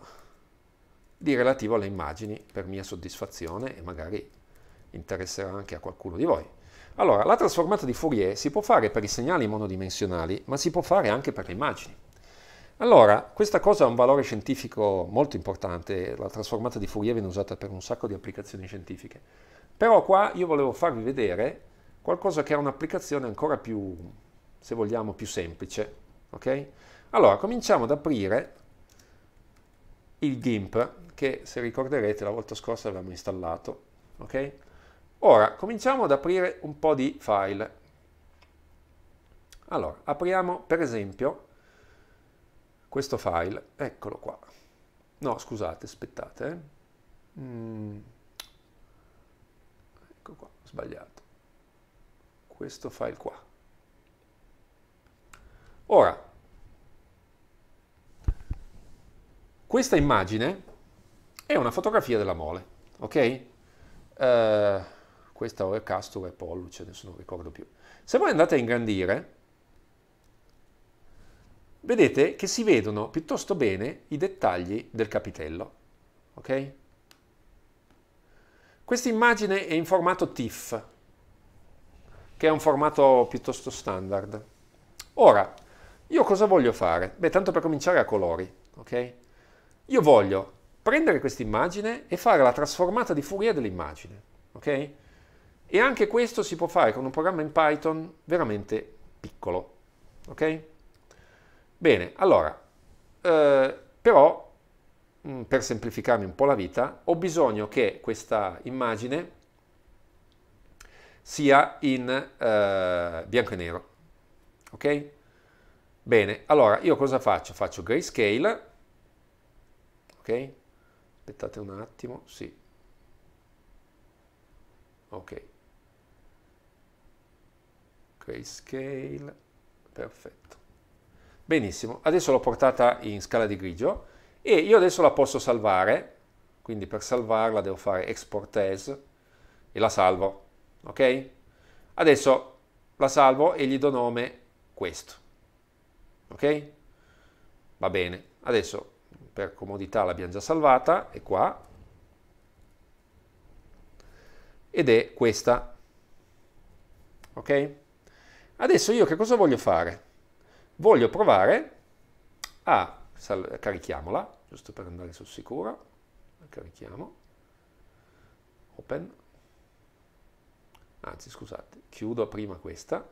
di relativo alle immagini per mia soddisfazione e magari interesserà anche a qualcuno di voi. Allora, la trasformata di Fourier si può fare per i segnali monodimensionali, ma si può fare anche per le immagini. Allora, questa cosa ha un valore scientifico molto importante, la trasformata di Fourier viene usata per un sacco di applicazioni scientifiche. Però qua io volevo farvi vedere qualcosa che ha un'applicazione ancora più se vogliamo, più semplice. Okay? Allora, cominciamo ad aprire il GIMP che, se ricorderete, la volta scorsa avevamo installato. Okay? Ora, cominciamo ad aprire un po' di file. Allora, apriamo per esempio questo file, eccolo qua. No, scusate, aspettate. Eh. Mm. Ecco qua, ho sbagliato. Questo file qua. Ora, questa immagine è una fotografia della mole, ok? Uh, questa o è Castor o è Polluce, adesso non ricordo più. Se voi andate a ingrandire, vedete che si vedono piuttosto bene i dettagli del capitello, ok? Questa immagine è in formato TIFF, che è un formato piuttosto standard. Ora, io cosa voglio fare? Beh, tanto per cominciare a colori, ok? Io voglio prendere questa immagine e fare la trasformata di Fourier dell'immagine, ok? E anche questo si può fare con un programma in Python veramente piccolo, ok? Bene, allora, eh, però, mh, mm, per semplificarmi un po' la vita, ho bisogno che questa immagine sia in eh, bianco e nero, ok? Bene, allora io cosa faccio? Faccio grayscale, ok? Aspettate un attimo, sì. Ok. Grayscale, perfetto. Benissimo, adesso l'ho portata in scala di grigio e io adesso la posso salvare, quindi per salvarla devo fare export as e la salvo, ok? Adesso la salvo e gli do nome questo ok? Va bene, adesso per comodità l'abbiamo già salvata, è qua, ed è questa, ok? Adesso io che cosa voglio fare? Voglio provare a, carichiamola, giusto per andare sul sicuro, carichiamo, open, anzi scusate, chiudo prima questa,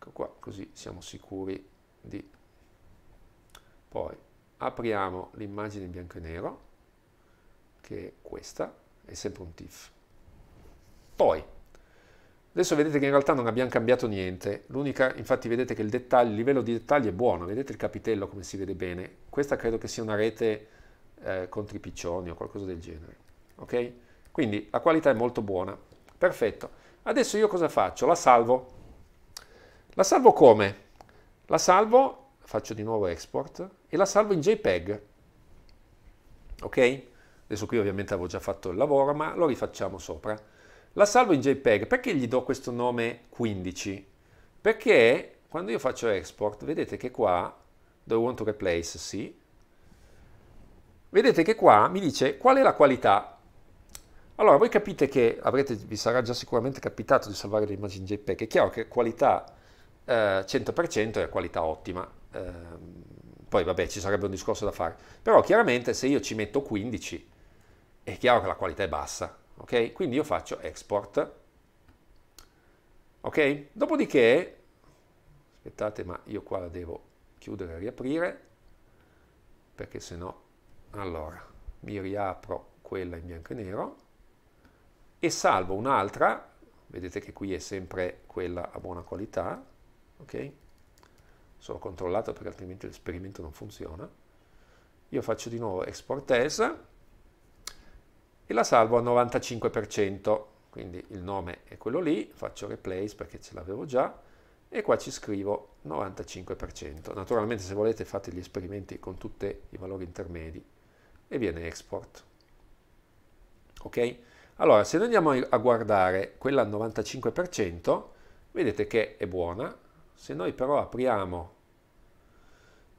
ecco qua così siamo sicuri di poi apriamo l'immagine in bianco e nero che è questa è sempre un TIFF poi adesso vedete che in realtà non abbiamo cambiato niente l'unica infatti vedete che il, dettaglio, il livello di dettagli è buono vedete il capitello come si vede bene questa credo che sia una rete eh, contro i piccioni o qualcosa del genere ok quindi la qualità è molto buona perfetto adesso io cosa faccio la salvo la salvo come? La salvo, faccio di nuovo export, e la salvo in JPEG. Ok? Adesso qui ovviamente avevo già fatto il lavoro, ma lo rifacciamo sopra. La salvo in JPEG. Perché gli do questo nome 15? Perché quando io faccio export, vedete che qua, do want to replace, sì, vedete che qua mi dice qual è la qualità. Allora, voi capite che avrete, vi sarà già sicuramente capitato di salvare le immagini JPEG. È chiaro che qualità 100% eh, è a qualità ottima. Eh, poi vabbè ci sarebbe un discorso da fare, però chiaramente se io ci metto 15 è chiaro che la qualità è bassa, ok? Quindi io faccio export, ok? Dopodiché, aspettate ma io qua la devo chiudere e riaprire, perché se no, allora, mi riapro quella in bianco e nero e salvo un'altra, vedete che qui è sempre quella a buona qualità, ok? Sono controllato perché altrimenti l'esperimento non funziona. Io faccio di nuovo export as e la salvo al 95%, quindi il nome è quello lì, faccio replace perché ce l'avevo già e qua ci scrivo 95%. Naturalmente se volete fate gli esperimenti con tutti i valori intermedi e viene export. Ok? Allora, se noi andiamo a guardare quella al 95%, vedete che è buona, se noi però apriamo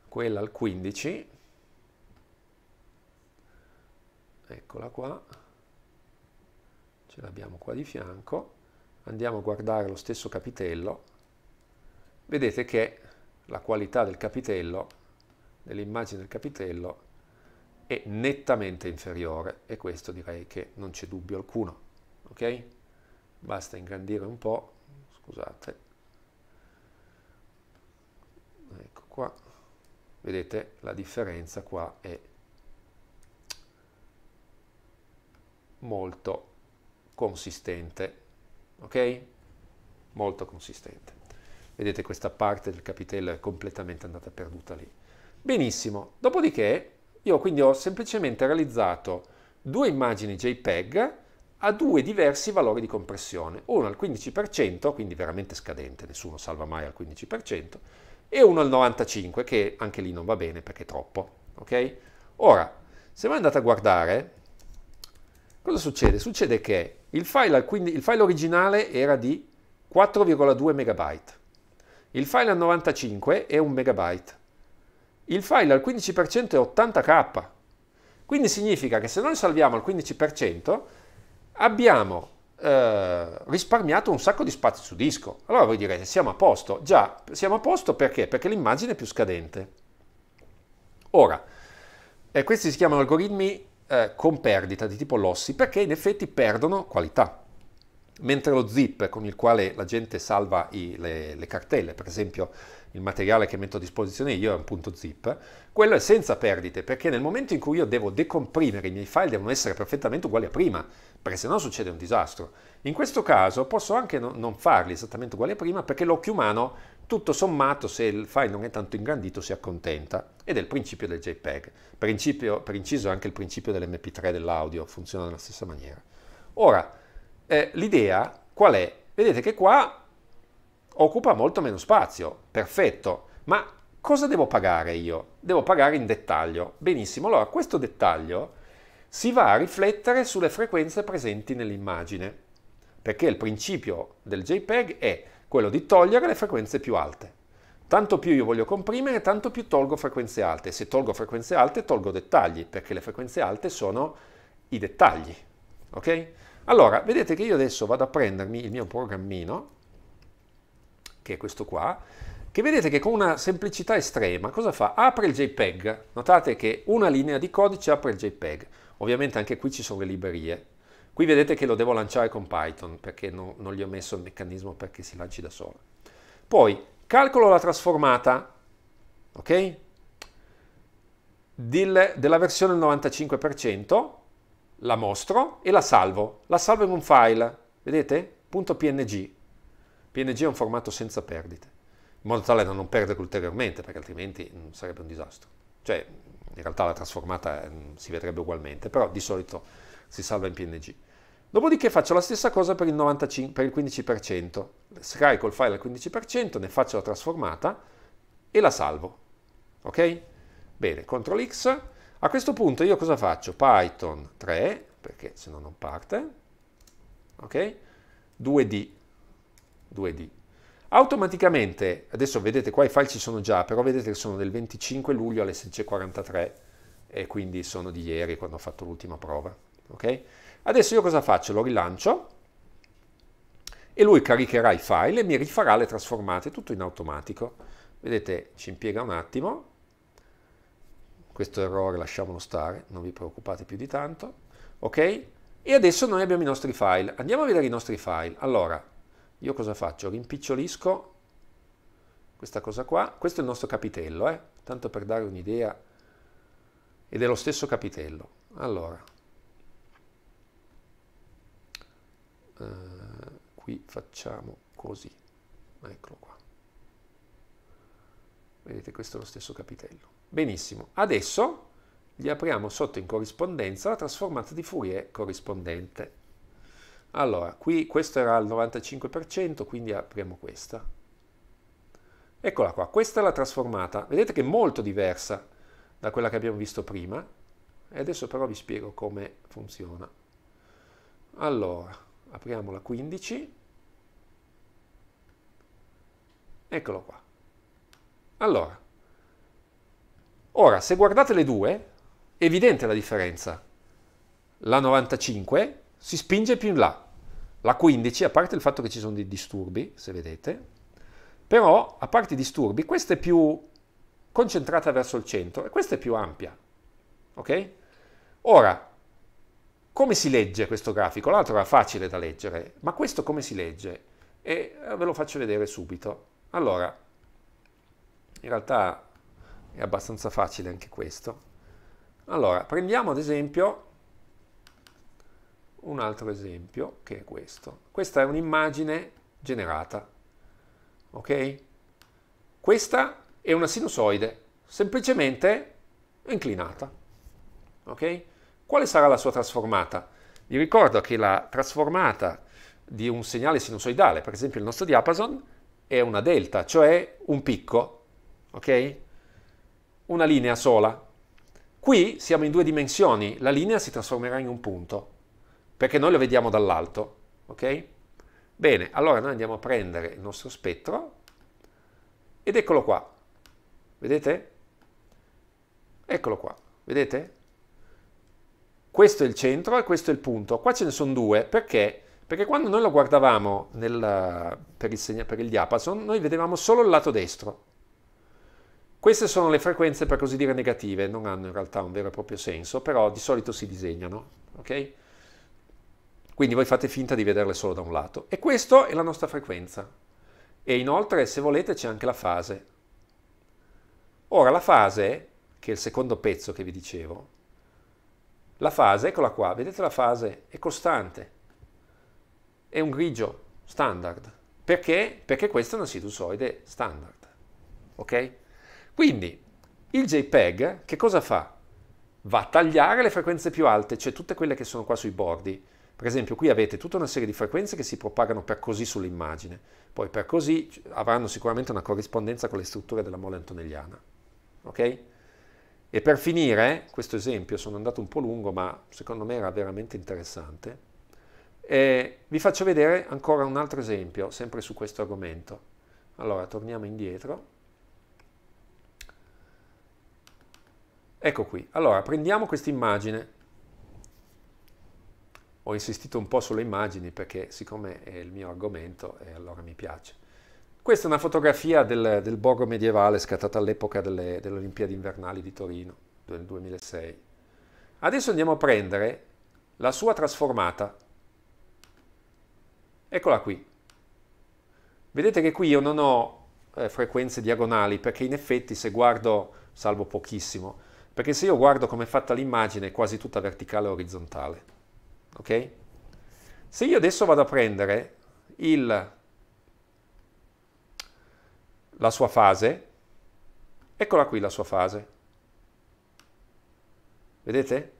quella al 15, eccola qua, ce l'abbiamo qua di fianco, andiamo a guardare lo stesso capitello, vedete che la qualità del capitello, dell'immagine del capitello, è nettamente inferiore e questo direi che non c'è dubbio alcuno, ok? Basta ingrandire un po', scusate, qua vedete la differenza qua è molto consistente ok molto consistente vedete questa parte del capitello è completamente andata perduta lì benissimo dopodiché io quindi ho semplicemente realizzato due immagini JPEG a due diversi valori di compressione, uno al 15%, quindi veramente scadente, nessuno salva mai al 15%, e uno al 95 che anche lì non va bene perché è troppo. Ok? Ora, se voi andate a guardare, cosa succede? Succede che il file, il file originale era di 4,2 megabyte. il file al 95 è 1 megabyte. il file al 15% è 80K, quindi significa che se noi salviamo al 15% abbiamo eh, risparmiato un sacco di spazio su disco. Allora voi direte siamo a posto, già siamo a posto perché? Perché l'immagine è più scadente. Ora, eh, questi si chiamano algoritmi eh, con perdita di tipo lossi perché in effetti perdono qualità. Mentre lo zip con il quale la gente salva i, le, le cartelle, per esempio il materiale che metto a disposizione io è un punto zip, quello è senza perdite, perché nel momento in cui io devo decomprimere i miei file devono essere perfettamente uguali a prima, perché se no succede un disastro. In questo caso posso anche no, non farli esattamente uguali a prima, perché l'occhio umano, tutto sommato, se il file non è tanto ingrandito, si accontenta. Ed è il principio del JPEG. Principio, per inciso anche il principio dell'MP3 dell'audio, funziona nella stessa maniera. Ora, eh, l'idea qual è? Vedete che qua occupa molto meno spazio, perfetto, ma cosa devo pagare io? Devo pagare in dettaglio. Benissimo, allora questo dettaglio si va a riflettere sulle frequenze presenti nell'immagine, perché il principio del JPEG è quello di togliere le frequenze più alte. Tanto più io voglio comprimere, tanto più tolgo frequenze alte. Se tolgo frequenze alte, tolgo dettagli, perché le frequenze alte sono i dettagli. Ok? Allora, vedete che io adesso vado a prendermi il mio programmino, che è questo qua, che vedete che con una semplicità estrema cosa fa? Apre il JPEG, notate che una linea di codice apre il JPEG, ovviamente anche qui ci sono le librerie, qui vedete che lo devo lanciare con Python perché no, non gli ho messo il meccanismo perché si lanci da solo. Poi calcolo la trasformata, ok? della versione 95%, la mostro e la salvo, la salvo in un file, vedete? .png, PNG è un formato senza perdite, in modo tale da non perdere ulteriormente, perché altrimenti mm, sarebbe un disastro. Cioè, in realtà la trasformata mm, si vedrebbe ugualmente, però di solito si salva in PNG. Dopodiché faccio la stessa cosa per il, 95, per il 15%, scarico il file al 15%, ne faccio la trasformata e la salvo. Ok? Bene, CTRL X. A questo punto io cosa faccio? Python 3, perché se no non parte, ok? 2D 2D. Automaticamente, adesso vedete qua i file ci sono già, però vedete che sono del 25 luglio alle 16.43 e quindi sono di ieri quando ho fatto l'ultima prova. Okay? Adesso io cosa faccio? Lo rilancio e lui caricherà i file e mi rifarà le trasformate, tutto in automatico. Vedete, ci impiega un attimo. Questo errore lasciamolo stare, non vi preoccupate più di tanto. Ok? E adesso noi abbiamo i nostri file. Andiamo a vedere i nostri file. Allora, io cosa faccio? Rimpicciolisco questa cosa qua, questo è il nostro capitello, eh? tanto per dare un'idea, ed è lo stesso capitello. Allora, eh, qui facciamo così, eccolo qua. Vedete, questo è lo stesso capitello. Benissimo, adesso gli apriamo sotto in corrispondenza la trasformata di Fourier corrispondente. Allora, qui questo era al 95%, quindi apriamo questa. Eccola qua, questa è la trasformata. Vedete che è molto diversa da quella che abbiamo visto prima. E adesso però vi spiego come funziona. Allora, apriamo la 15. Eccolo qua. Allora, ora se guardate le due, è evidente la differenza. La 95 si spinge più in là. La 15, a parte il fatto che ci sono dei disturbi, se vedete, però a parte i disturbi, questa è più concentrata verso il centro e questa è più ampia. Ok? Ora, come si legge questo grafico? L'altro era facile da leggere, ma questo come si legge? E eh, ve lo faccio vedere subito. Allora, in realtà è abbastanza facile anche questo. Allora, prendiamo ad esempio un altro esempio che è questo. Questa è un'immagine generata, ok? Questa è una sinusoide, semplicemente inclinata, ok? Quale sarà la sua trasformata? Vi ricordo che la trasformata di un segnale sinusoidale, per esempio il nostro diapason, è una delta, cioè un picco, ok? Una linea sola. Qui siamo in due dimensioni, la linea si trasformerà in un punto, perché noi lo vediamo dall'alto, ok? Bene, allora noi andiamo a prendere il nostro spettro ed eccolo qua, vedete? Eccolo qua, vedete? Questo è il centro e questo è il punto. Qua ce ne sono due, perché? Perché quando noi lo guardavamo nel, per, il segna, per il diapason, noi vedevamo solo il lato destro, queste sono le frequenze per così dire negative, non hanno in realtà un vero e proprio senso, però di solito si disegnano, ok? Quindi voi fate finta di vederle solo da un lato. E questa è la nostra frequenza. E inoltre, se volete, c'è anche la fase. Ora, la fase, che è il secondo pezzo che vi dicevo, la fase, eccola qua, vedete la fase, è costante, è un grigio standard. Perché? Perché questa è una sinusoide standard. Ok? Quindi il JPEG che cosa fa? Va a tagliare le frequenze più alte, cioè tutte quelle che sono qua sui bordi, per esempio qui avete tutta una serie di frequenze che si propagano per così sull'immagine, poi per così avranno sicuramente una corrispondenza con le strutture della mole antonelliana. Ok? E per finire, questo esempio, sono andato un po' lungo, ma secondo me era veramente interessante, e vi faccio vedere ancora un altro esempio, sempre su questo argomento. Allora, torniamo indietro. Ecco qui. Allora, prendiamo questa immagine ho insistito un po' sulle immagini perché siccome è il mio argomento eh, allora mi piace. Questa è una fotografia del, del borgo medievale scattata all'epoca delle, delle, Olimpiadi invernali di Torino del 2006. Adesso andiamo a prendere la sua trasformata. Eccola qui. Vedete che qui io non ho eh, frequenze diagonali perché in effetti se guardo, salvo pochissimo, perché se io guardo come è fatta l'immagine è quasi tutta verticale e orizzontale ok? Se io adesso vado a prendere il, la sua fase, eccola qui la sua fase, vedete?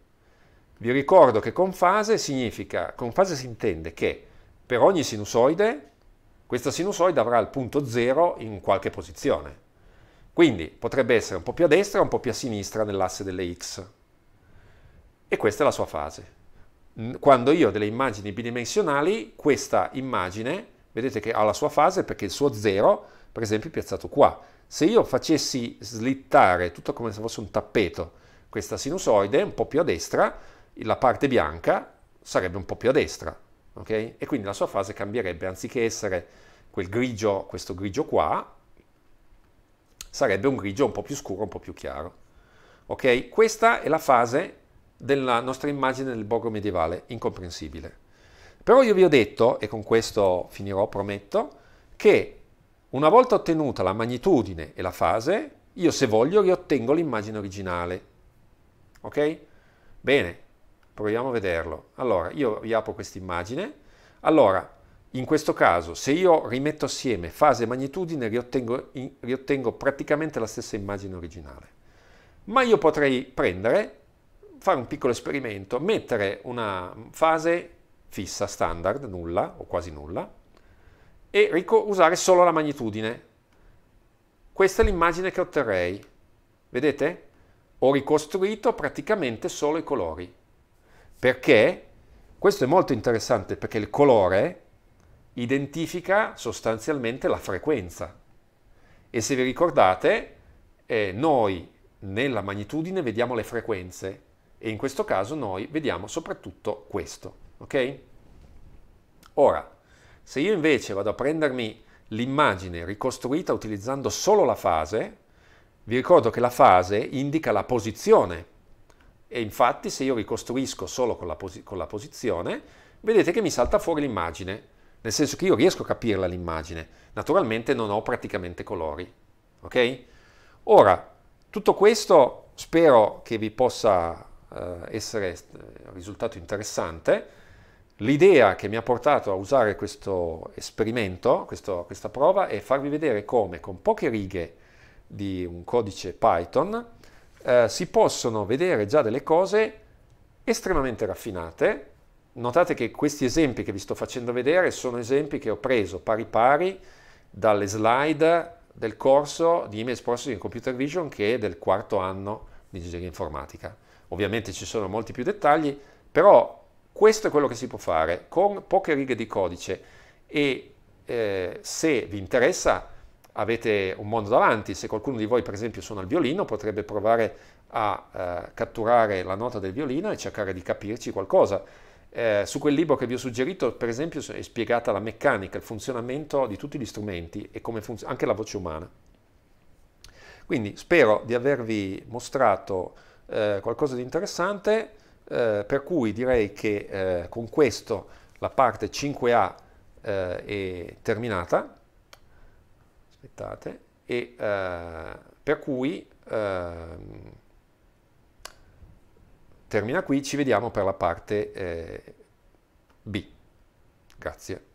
Vi ricordo che con fase significa, con fase si intende che per ogni sinusoide questa sinusoide avrà il punto 0 in qualche posizione. Quindi potrebbe essere un po' più a destra, un po' più a sinistra nell'asse delle x. E questa è la sua fase quando io ho delle immagini bidimensionali, questa immagine, vedete che ha la sua fase perché il suo zero, per esempio, è piazzato qua. Se io facessi slittare, tutto come se fosse un tappeto, questa sinusoide un po' più a destra, la parte bianca sarebbe un po' più a destra, ok? E quindi la sua fase cambierebbe, anziché essere quel grigio, questo grigio qua, sarebbe un grigio un po' più scuro, un po' più chiaro. Ok? Questa è la fase della nostra immagine del borgo medievale, incomprensibile. Però io vi ho detto, e con questo finirò, prometto, che una volta ottenuta la magnitudine e la fase, io se voglio riottengo l'immagine originale. Ok? Bene, proviamo a vederlo. Allora, io riapro questa immagine. Allora, in questo caso, se io rimetto assieme fase e magnitudine, riottengo, riottengo praticamente la stessa immagine originale. Ma io potrei prendere fare un piccolo esperimento, mettere una fase fissa, standard, nulla o quasi nulla, e ricor- usare solo la magnitudine. Questa è l'immagine che otterrei. Vedete? Ho ricostruito praticamente solo i colori. Perché? Questo è molto interessante perché il colore identifica sostanzialmente la frequenza. E se vi ricordate, eh, noi nella magnitudine vediamo le frequenze e in questo caso noi vediamo soprattutto questo, ok? Ora, se io invece vado a prendermi l'immagine ricostruita utilizzando solo la fase, vi ricordo che la fase indica la posizione e infatti se io ricostruisco solo con la, pos- con la posizione, vedete che mi salta fuori l'immagine, nel senso che io riesco a capirla l'immagine, naturalmente non ho praticamente colori, ok? Ora, tutto questo spero che vi possa eh, essere un eh, risultato interessante. L'idea che mi ha portato a usare questo esperimento, questo, questa prova, è farvi vedere come con poche righe di un codice Python eh, si possono vedere già delle cose estremamente raffinate. Notate che questi esempi che vi sto facendo vedere sono esempi che ho preso pari pari dalle slide del corso di image processing e computer vision che è del quarto anno di ingegneria informatica. Ovviamente ci sono molti più dettagli, però questo è quello che si può fare con poche righe di codice e eh, se vi interessa avete un mondo davanti, se qualcuno di voi per esempio suona il violino potrebbe provare a eh, catturare la nota del violino e cercare di capirci qualcosa. Eh, su quel libro che vi ho suggerito per esempio è spiegata la meccanica, il funzionamento di tutti gli strumenti e funzion- anche la voce umana. Quindi spero di avervi mostrato eh, qualcosa di interessante, eh, per cui direi che eh, con questo la parte 5A eh, è terminata, aspettate, e per cui ehm, termina qui, ci vediamo per la parte B. Grazie.